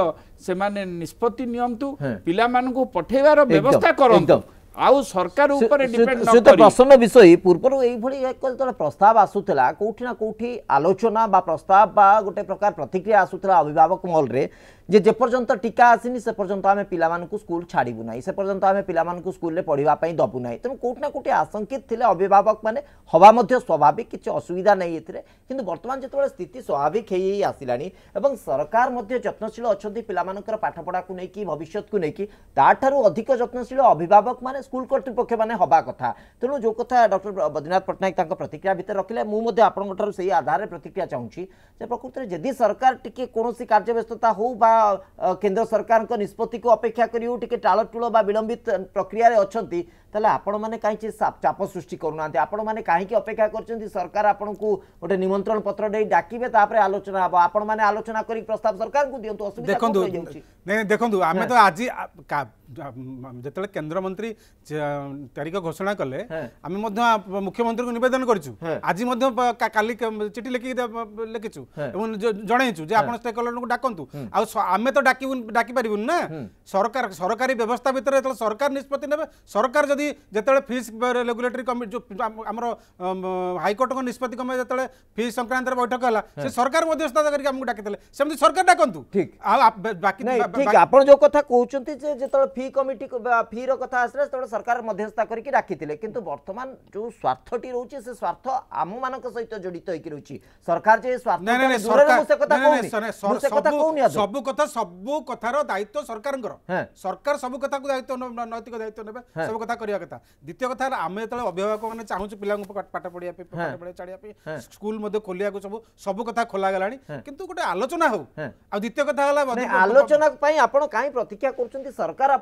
ସେମାନେ ନିଷ୍ପତ୍ତି ନିଅନ୍ତୁ ପିଲାମାନଙ୍କୁ ପଠେଇବାର ବ୍ୟବସ୍ଥା କରନ୍ତୁ ଆଉ ସରକାର ଉପରେ ସେତ ପ୍ରସନ୍ନ ବିଷୟ ପୂର୍ବରୁ ଏଇଭଳି ଯେତେବେଳେ ପ୍ରସ୍ତାବ ଆସୁଥିଲା କୋଉଠି ନା କୋଉଠି ଆଲୋଚନା ବା ପ୍ରସ୍ତାବ ବା ଗୋଟେ ପ୍ରକାର ପ୍ରତିକ୍ରିୟା ଆସୁଥିଲା ଅଭିଭାବକ ମହଲରେ যে যে পর্যন্ত টিকা আসিনি সে পর্যন্ত আমি পিলামানকু স্কুল ছাড়িবু নাই সে পর্যন্ত আমি পিলামানকু স্কুলে পড়িবা পাই দবু নাই তেমন কোটি না কোটি আশঙ্কিত থিলে অভিভাবক মানে হওয়া মধ্য স্বাভাবিক কিছু অসুবিধা নাই এতে কিন্তু বর্তমান যেতবে স্থিতি স্বাভাবিক হয়ে হয়ে আসিলানি এবং সরকার মধ্য যত্নশীল অনেক পিলামানকর পাঠপড়াকু নেই ভবিষ্যৎকু নেই তাঠারু অধিক যত্নশীল অভিভাবক মানে স্কুল কর্তৃপক্ষ মানে হওয়া কথা তেমন যে কথা ডক্টর বদ্রীনাথ পট্টনাক তাঁর প্রতিক্রিয়া ভিতরে রখিলে মু আপনার সেই আধারে প্রতিক্রিয়া চাহুছি যে প্রকৃতরে যদি সরকার টিকি কোণী কার্যব্যস্ততা হোক বা কেন্দ্র সরকারଙ୍କ নিষ্পত্তিକୁ ଅପେକ୍ଷା କରିବୁ ଟିକେ ଟାଳଟୁଳ ବା ବିଳମ୍ବିତ ପ୍ରକ୍ରିୟାରେ ଅଛନ୍ତି ତାହେଲେ ଆପଣମାନେ କାହିଁକି ଚାପ ସୃଷ୍ଟି କରୁନାହାନ୍ତି ଆପଣମାନେ କାହିଁକି ଅପେକ୍ଷା କରିଛନ୍ତି ସରକାର ଆପଣଙ୍କୁ ଗୋଟେ ନିମନ୍ତ୍ରଣ ପତ୍ର ଦେଇ ଡାକିବେ ତାପରେ ଆଲୋଚନା ହେବ ଆପଣମାନେ ଆଲୋଚନା କରି ପ୍ରସ୍ତାବ ସରକାରଙ୍କୁ ଦିଅନ୍ତୁ ଅସୁବିଧା ଦେଖନ୍ତୁ ଦେଖନ୍ତୁ ଆମେ ତ ଆଜି যেতবে কেন্দ্রমন্ত্রী তারিখ ঘোষণা কলে আমি মুখ্যমন্ত্রী নিবেদন করছু আজ কালি চিঠি লিখি লিখিছু এবং জনাইছু যে আপনার স্টেক হোল্ডর ডাকতু আমি তো ডাকি ডাকি পারবু না সরকার সরকারি ব্যবস্থা ভিতরে যেত সরকার নিষ্পতি নেবে সরকার যদি যেত ফিস রেগুলেটরি কমিটি আমার হাইকোর্টক নিষ্পতি কমিটি যেত ফিস সংক্রান্ত বৈঠক হল সে সরকার মধ্যস্থতা করি আমি ডাকি সেমি সরকার ডাকতু ঠিক আপনার যে কথা কুমার যে যেত ଫି କମିଟି ଫିର କଥା ଆସିଲା ସେତେବେଳେ ସରକାର ମଧ୍ୟସ୍ଥା କରିକି ରଖିଥିଲେ କିନ୍ତୁ ବର୍ତ୍ତମାନ ଯୋଉ ସ୍ୱାର୍ଥଟି ରହୁଛି ସେ ସ୍ୱାର୍ଥ ଆମମାନଙ୍କ ସହିତ ଜଡିତ ହେଇକି ରହୁଛି ସରକାର ଯେ ସବୁ କଥା ସବୁ କଥାର ଦାୟିତ୍ୱ ସରକାରଙ୍କର ସରକାର ସବୁ କଥାକୁ ଦାୟିତ୍ୱ ନୈତିକ ଦାୟିତ୍ୱ ନେବେ ସବୁ କଥା କରିବା କଥା ଦ୍ୱିତୀୟ କଥା ଆମେ ଯେତେବେଳେ ଅଭିଭାବକ ମାନେ ଚାହୁଁଛୁ ପିଲାଙ୍କୁ ପାଠ ପଢିବା ପାଇଁ ଛାଡିବା ପାଇଁ ସ୍କୁଲ ମଧ୍ୟ ଖୋଲିବାକୁ ସବୁ ସବୁ କଥା ଖୋଲାଗଲାଣି କିନ୍ତୁ ଗୋଟେ ଆଲୋଚନା ହଉ ଆଉ ଦ୍ୱିତୀୟ କଥା ହେଲା ଆଲୋଚନା ପାଇଁ ଆପଣ କାହିଁ ପ୍ରତୀକ୍ଷା କରୁଛନ୍ତି ସରକାର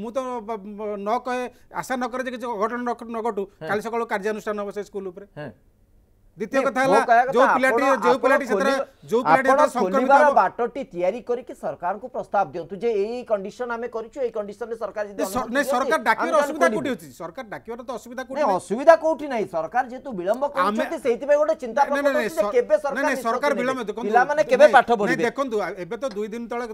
ମୁଁ ତ ନ କହେ ଆଶା ନକରେ ଯେ କିଛି ଅଘଟଣ ନ ଘଟୁ କାଲି ସକାଳୁ କାର୍ଯ୍ୟାନୁଷ୍ଠାନ ହବ ସେ ସ୍କୁଲ ଉପରେ দ্বিতীয় কথা হলো যে পিলাটি যে পিলাটি সেতরে যে পিলাটি সংক্রমিত হবো বাটটি তৈরি করি কি সরকারকে প্রস্তাব দিয়ন্তু যে এই কন্ডিশন আমি করিছো এই কন্ডিশনে সরকার যদি না সরকার ডাকিবার অসুবিধা কোটি হচ্ছে সরকার ডাকিবার তো অসুবিধা কোটি না অসুবিধা কোটি নাই সরকার যেহেতু বিলম্ব করছতে সেইতি পে গোটে চিন্তা প্রকট করছে কেবে সরকার না সরকার বিলম্ব দেখুন পিলা মানে কেবে পাঠ পড়িবে দেখন্তু এবে তো দুই দিন তলে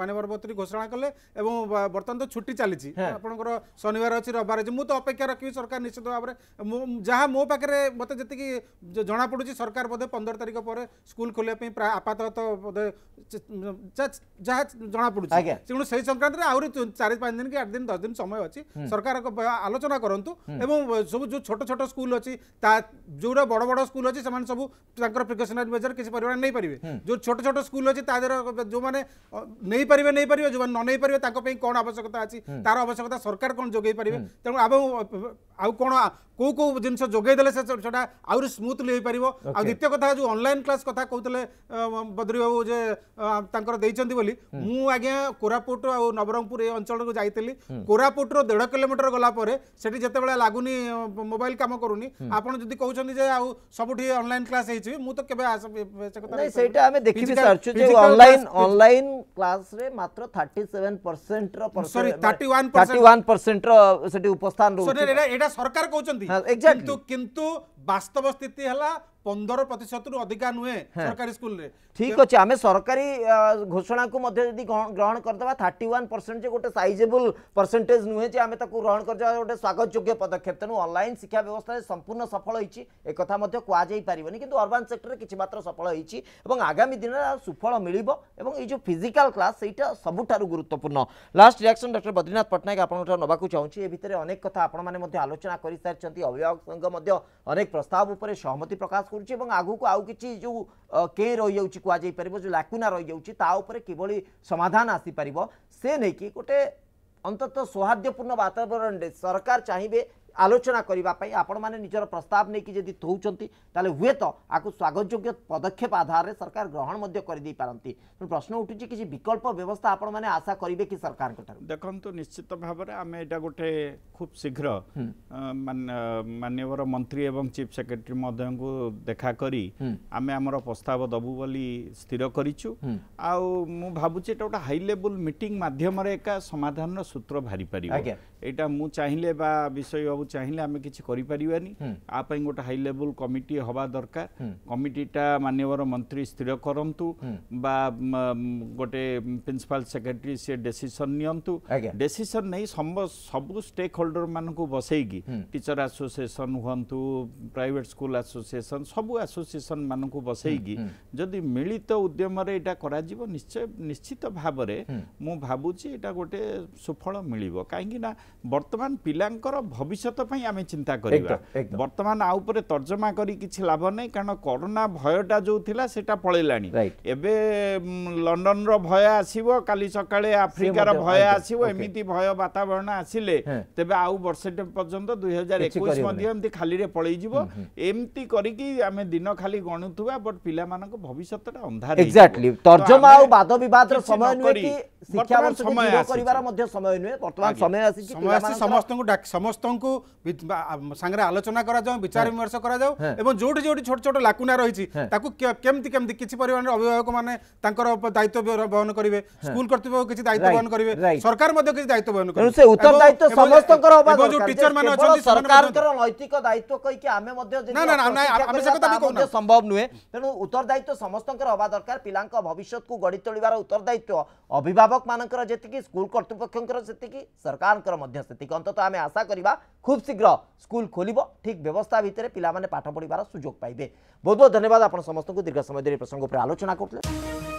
মানে বরবত্রী ঘোষণা কলে এবং বর্তমান তো ছুটি চালিছি আপনাদের শনিবার আছে রবিবার আছে মু তো অপেক্ষা রাখিবি সরকার নিশ্চিত ভাবে যাহা মো পাখরে মতে যেতিকি ଜଣାପଡ଼ୁଛି ସରକାର ବୋଧେ ପନ୍ଦର ତାରିଖ ପରେ ସ୍କୁଲ ଖୋଲିବା ପାଇଁ ପ୍ରାୟ ଆପାତତଃ ବୋଧେ ଯାହା ଜଣାପଡ଼ୁଛି ତେଣୁ ସେହି ସଂକ୍ରାନ୍ତରେ ଆହୁରି ଚାରି ପାଞ୍ଚ ଦିନ କି ଆଠ ଦିନ ଦଶ ଦିନ ସମୟ ଅଛି ସରକାର ଆଲୋଚନା କରନ୍ତୁ ଏବଂ ସବୁ ଯେଉଁ ଛୋଟ ଛୋଟ ସ୍କୁଲ ଅଛି ତା ଯେଉଁଟା ବଡ଼ ବଡ଼ ସ୍କୁଲ ଅଛି ସେମାନେ ସବୁ ତାଙ୍କର ପ୍ରିକସନାରୀ ମେଜର କିଛି ପରିମାଣ ନେଇପାରିବେ ଯେଉଁ ଛୋଟ ଛୋଟ ସ୍କୁଲ ଅଛି ତା ଦେହରେ ଯେଉଁମାନେ ନେଇପାରିବେ ନେଇପାରିବେ ଯେଉଁମାନେ ନ ନେଇପାରିବେ ତାଙ୍କ ପାଇଁ କ'ଣ ଆବଶ୍ୟକତା ଅଛି ତାର ଆବଶ୍ୟକତା ସରକାର କ'ଣ ଯୋଗାଇ ପାରିବେ ତେଣୁ ଆଉ ଆଉ କ'ଣ କେଉଁ କେଉଁ ଜିନିଷ ଯୋଗାଇ ଦେଲେ ସେଟା ଆହୁରି ସ୍ମୁଥଲି ହୋଇପାରିବ ଆଉ ଦ୍ୱିତୀୟ କଥା ଯେଉଁ ଅନଲାଇନ୍ କ୍ଲାସ୍ କଥା କହୁଥିଲେ ବଦ୍ରି ବାବୁ ଯେ ତାଙ୍କର ଦେଇଛନ୍ତି ବୋଲି ମୁଁ ଆଜ୍ଞା କୋରାପୁଟ ଆଉ ନବରଙ୍ଗପୁର ଏ ଅଞ୍ଚଳକୁ ଯାଇଥିଲି କୋରାପୁଟରୁ ଦେଢ଼ କିଲୋମିଟର ଗଲା ପରେ ସେଠି ଯେତେବେଳେ ଲାଗୁନି ମୋବାଇଲ କାମ କରୁନି ଆପଣ ଯଦି କହୁଛନ୍ତି ଯେ ଆଉ ସବୁଠି ଅନଲାଇନ୍ କ୍ଲାସ୍ ହେଇଛି ମୁଁ ତ କେବେ ସେଇଟା ଆମେ ଦେଖିବି ସାରୁଛୁ ଯେ ଅନଲାଇନ୍ ଅନଲାଇନ୍ କ୍ଲାସ୍ରେ ମାତ୍ର ଥାର୍ଟି ସେଭେନ୍ ପରସେଣ୍ଟର ଥାର୍ଟି ୱାନ୍ ପରସେଣ୍ଟର ସେଠି ଉପସ୍ଥାନ ରହୁଛି ଏଇଟା ସରକାର କହୁଛନ୍ତି କିନ୍ତୁ କିନ୍ତୁ ବାସ୍ତବ ସ୍ଥିତି ହେଲା ପନ୍ଦର ପ୍ରତିଶତରୁ ଅଧିକା ନୁହେଁ ସରକାରୀ ସ୍କୁଲରେ ଠିକ୍ ଅଛି ଆମେ ସରକାରୀ ଘୋଷଣାକୁ ମଧ୍ୟ ଯଦି ଗ୍ରହଣ କରିଦେବା ଥାର୍ଟି ୱାନ୍ ପରସେଣ୍ଟ ଯେ ଗୋଟେ ସାଇଜେବୁଲ୍ ପରସେଣ୍ଟେଜ୍ ନୁହେଁ ଯେ ଆମେ ତାକୁ ଗ୍ରହଣ କରିଦେବା ଗୋଟେ ସ୍ୱାଗତଯୋଗ୍ୟ ପଦକ୍ଷେପ ତେଣୁ ଅନଲାଇନ୍ ଶିକ୍ଷା ବ୍ୟବସ୍ଥାରେ ସମ୍ପୂର୍ଣ୍ଣ ସଫଳ ହୋଇଛି ଏକଥା ମଧ୍ୟ କୁହାଯାଇପାରିବନି କିନ୍ତୁ ଅର୍ବାନ୍ ସେକ୍ଟରରେ କିଛି ମାତ୍ର ସଫଳ ହୋଇଛି ଏବଂ ଆଗାମୀ ଦିନରେ ସୁଫଳ ମିଳିବ ଏବଂ ଏଇ ଯେଉଁ ଫିଜିକାଲ୍ କ୍ଲାସ୍ ସେଇଟା ସବୁଠାରୁ ଗୁରୁତ୍ୱପୂର୍ଣ୍ଣ last reaction doctor Badrinath Pattnaik ଆପଣଙ୍କଠାରୁ ନେବାକୁ ଚାହୁଁଛି ଏ ଭିତରେ ଅନେକ କଥା ଆପଣମାନେ ମଧ୍ୟ ଆଲୋଚନା କରିସାରିଛନ୍ତି ଅଭିଭାବକ ସଂଘ ମଧ୍ୟ ଅନେକ ପ୍ରସ୍ତାବ ଉପରେ ସହମତି ପ୍ରକାଶ କରୁଛି ଏବଂ ଆଗକୁ ଆଉ କିଛି ଯେଉଁ କେ ରହିଯାଉଛି କୁହାଯାଇପାରିବ ଯେଉଁ ଲାକୁନା ରହିଯାଉଛି ତା ଉପରେ କିଭଳି ସମାଧାନ ଆସିପାରିବ ସେ ନେଇକି ଗୋଟେ ଅନ୍ତତଃ ସୌହାର୍ଦ୍ଦ୍ୟପୂର୍ଣ୍ଣ ବାତାବରଣରେ ସରକାର ଚାହିଁବେ আলোচনা করা আপনার নিজের প্রস্তাব নিয়ে যদি থৌঁচান তাহলে হুয়েত আকু স্বাগতযোগ্য পদক্ষেপ আধারে সরকার গ্রহণ করে পারতি প্রশ্ন উঠুছে কিছু বিকল্প ব্যবস্থা আপনার আশা করবে কি সরকার দেখুন নিশ্চিত ভাবে আমি এটা গোটে খুব শীঘ্র মানবর মন্ত্রী এবং চিফ সেক্রেটারি মধ্যে দেখা করে আমি আমার প্রস্তাব দেবু বলে স্থির করছু আবুছি এটা গোটে হাই লেভেল মিটিং মাধ্যমে একা সমাধানর সূত্র বাহারি পার ଏଇଟା ମୁଁ ଚାହିଁଲେ ବା ବିଷୟ ବାବୁ ଚାହିଁଲେ ଆମେ କିଛି କରିପାରିବାନି ଆ ପାଇଁ ଗୋଟେ ହାଇ ଲେବୁଲ୍ କମିଟି ହେବା ଦରକାର କମିଟିଟା ମାନ୍ୟବର ମନ୍ତ୍ରୀ ସ୍ଥିର କରନ୍ତୁ ବା ଗୋଟେ ପ୍ରିନ୍ସିପାଲ ସେକ୍ରେଟାରୀ ସେ ଡେସିସନ୍ ନିଅନ୍ତୁ ଡେସିସନ୍ ନେଇ ସବୁ ଷ୍ଟେକ୍ ହୋଲ୍ଡରମାନଙ୍କୁ ବସେଇକି ଟିଚର ଆସୋସିଏସନ୍ ହୁଅନ୍ତୁ ପ୍ରାଇଭେଟ୍ ସ୍କୁଲ ଆସୋସିଏସନ୍ ସବୁ ଆସୋସିଏସନ୍ ମାନଙ୍କୁ ବସେଇକି ଯଦି ମିଳିତ ଉଦ୍ୟମରେ ଏଇଟା କରାଯିବ ନିଶ୍ଚୟ ନିଶ୍ଚିତ ଭାବରେ ମୁଁ ଭାବୁଛି ଏଇଟା ଗୋଟେ ସୁଫଳ ମିଳିବ କାହିଁକି ନା বর্তমান পিলাঙ্কর ভবিষ্যত পাই আমি চিন্তা করিবা বর্তমান আ উপরে তর্জমা করি কিছু লাভ নাই কারণ করোনা ভয়টা যে লা সেটা পড়েলানি এবে লন্ডনর ভয় আসিব কালি সকালে আফ্রিকার ভয় আসিব এমিতি ভয় বাতাবরণ আসিলে তেবে আউ বর্ষটে পর্যন্ত দুই হাজার একুশ মধ্যে এমতি খালিরে পড়ে যাব এমতি করিকি আমি দিন খালি গণুথুবা বট পিলামানক ভবিষ্যতটা অন্ধার এক্স্যাক্টলি তর্জমা আউ বাদ বিবাদর সময় নয় কি শিক্ষা বর্ষ করিবার সময় নয় বর্তমান সময় আসিছে সময় আসি সমস্তଙ୍କୁ সমস্তଙ୍କୁ ସାଙ୍ଗରେ ଆଲୋଚନା କରାଯାଉ ବିଚାର ବିମର୍ଶ କରାଯାଉ ଏବଂ ଯୋଉଠି ଯୋଉଠି ଛୋଟ ଛୋଟ ଲାକୁନା ରହିଛି ତାକୁ କେମିତି କେମିତି କିଛି ପରିମାଣରେ ଅଭିଭାବକମାନେ ତାଙ୍କର ଦାୟିତ୍ୱ ବହନ କରିବେ ସ୍କୁଲ କର୍ତ୍ତୃପକ୍ଷ କିଛି ଦାୟିତ୍ୱ ବହନ କରିବେ ସରକାର ମଧ୍ୟ କିଛି ଦାୟିତ୍ୱ ବହନ କରିବେ ସେ ଦାୟିତ୍ୱ ସମସ୍ତଙ୍କର ହବା ଦରକାର ଯୋଉ ଟିଚର ମାନେ ଅଛନ୍ତି ସରକାରଙ୍କର ନୈତିକ ଦାୟିତ୍ୱ କହିକି ଆମେ ମଧ୍ୟ ନା ନା ନା ଆମେ ସେ କଥା କହୁନା ସମ୍ଭବ ନୁହେଁ ତେଣୁ ଉତ୍ତର ସମସ୍ତଙ୍କର ହବା ଦରକାର ପିଲାଙ୍କ ଭବିଷ୍ୟତକୁ ଗଢି ତୋଳିବାର ଉତ୍ତରଦାୟିତ୍ୱ ଅଭିଭାବକ ମାନଙ୍କର ଯେତିକି ସ୍କୁଲ କର୍ତ୍ତୃପକ୍ଷଙ୍କର ସେତିକି ସରକାରଙ୍କର ମଧ୍ୟ ସେତିକି ଅନ୍ତତଃ ଆମେ ଆଶା କରିବା ଖୁବ୍ ଶୀଘ୍ର ସ୍କୁଲ ଖୋଲିବ ଠିକ୍ ବ୍ୟବସ୍ଥା ଭିତରେ ପିଲାମାନେ ପାଠ ପଢ଼ିବାର ସୁଯୋଗ ପାଇବେ ବହୁତ ବହୁତ ଧନ୍ୟବାଦ ଆପଣ ସମସ୍ତଙ୍କୁ ଦୀର୍ଘ ସମୟ ଧରି ପ୍ରସଙ୍ଗ ଉପରେ ଆଲୋଚନା କରୁଥିଲେ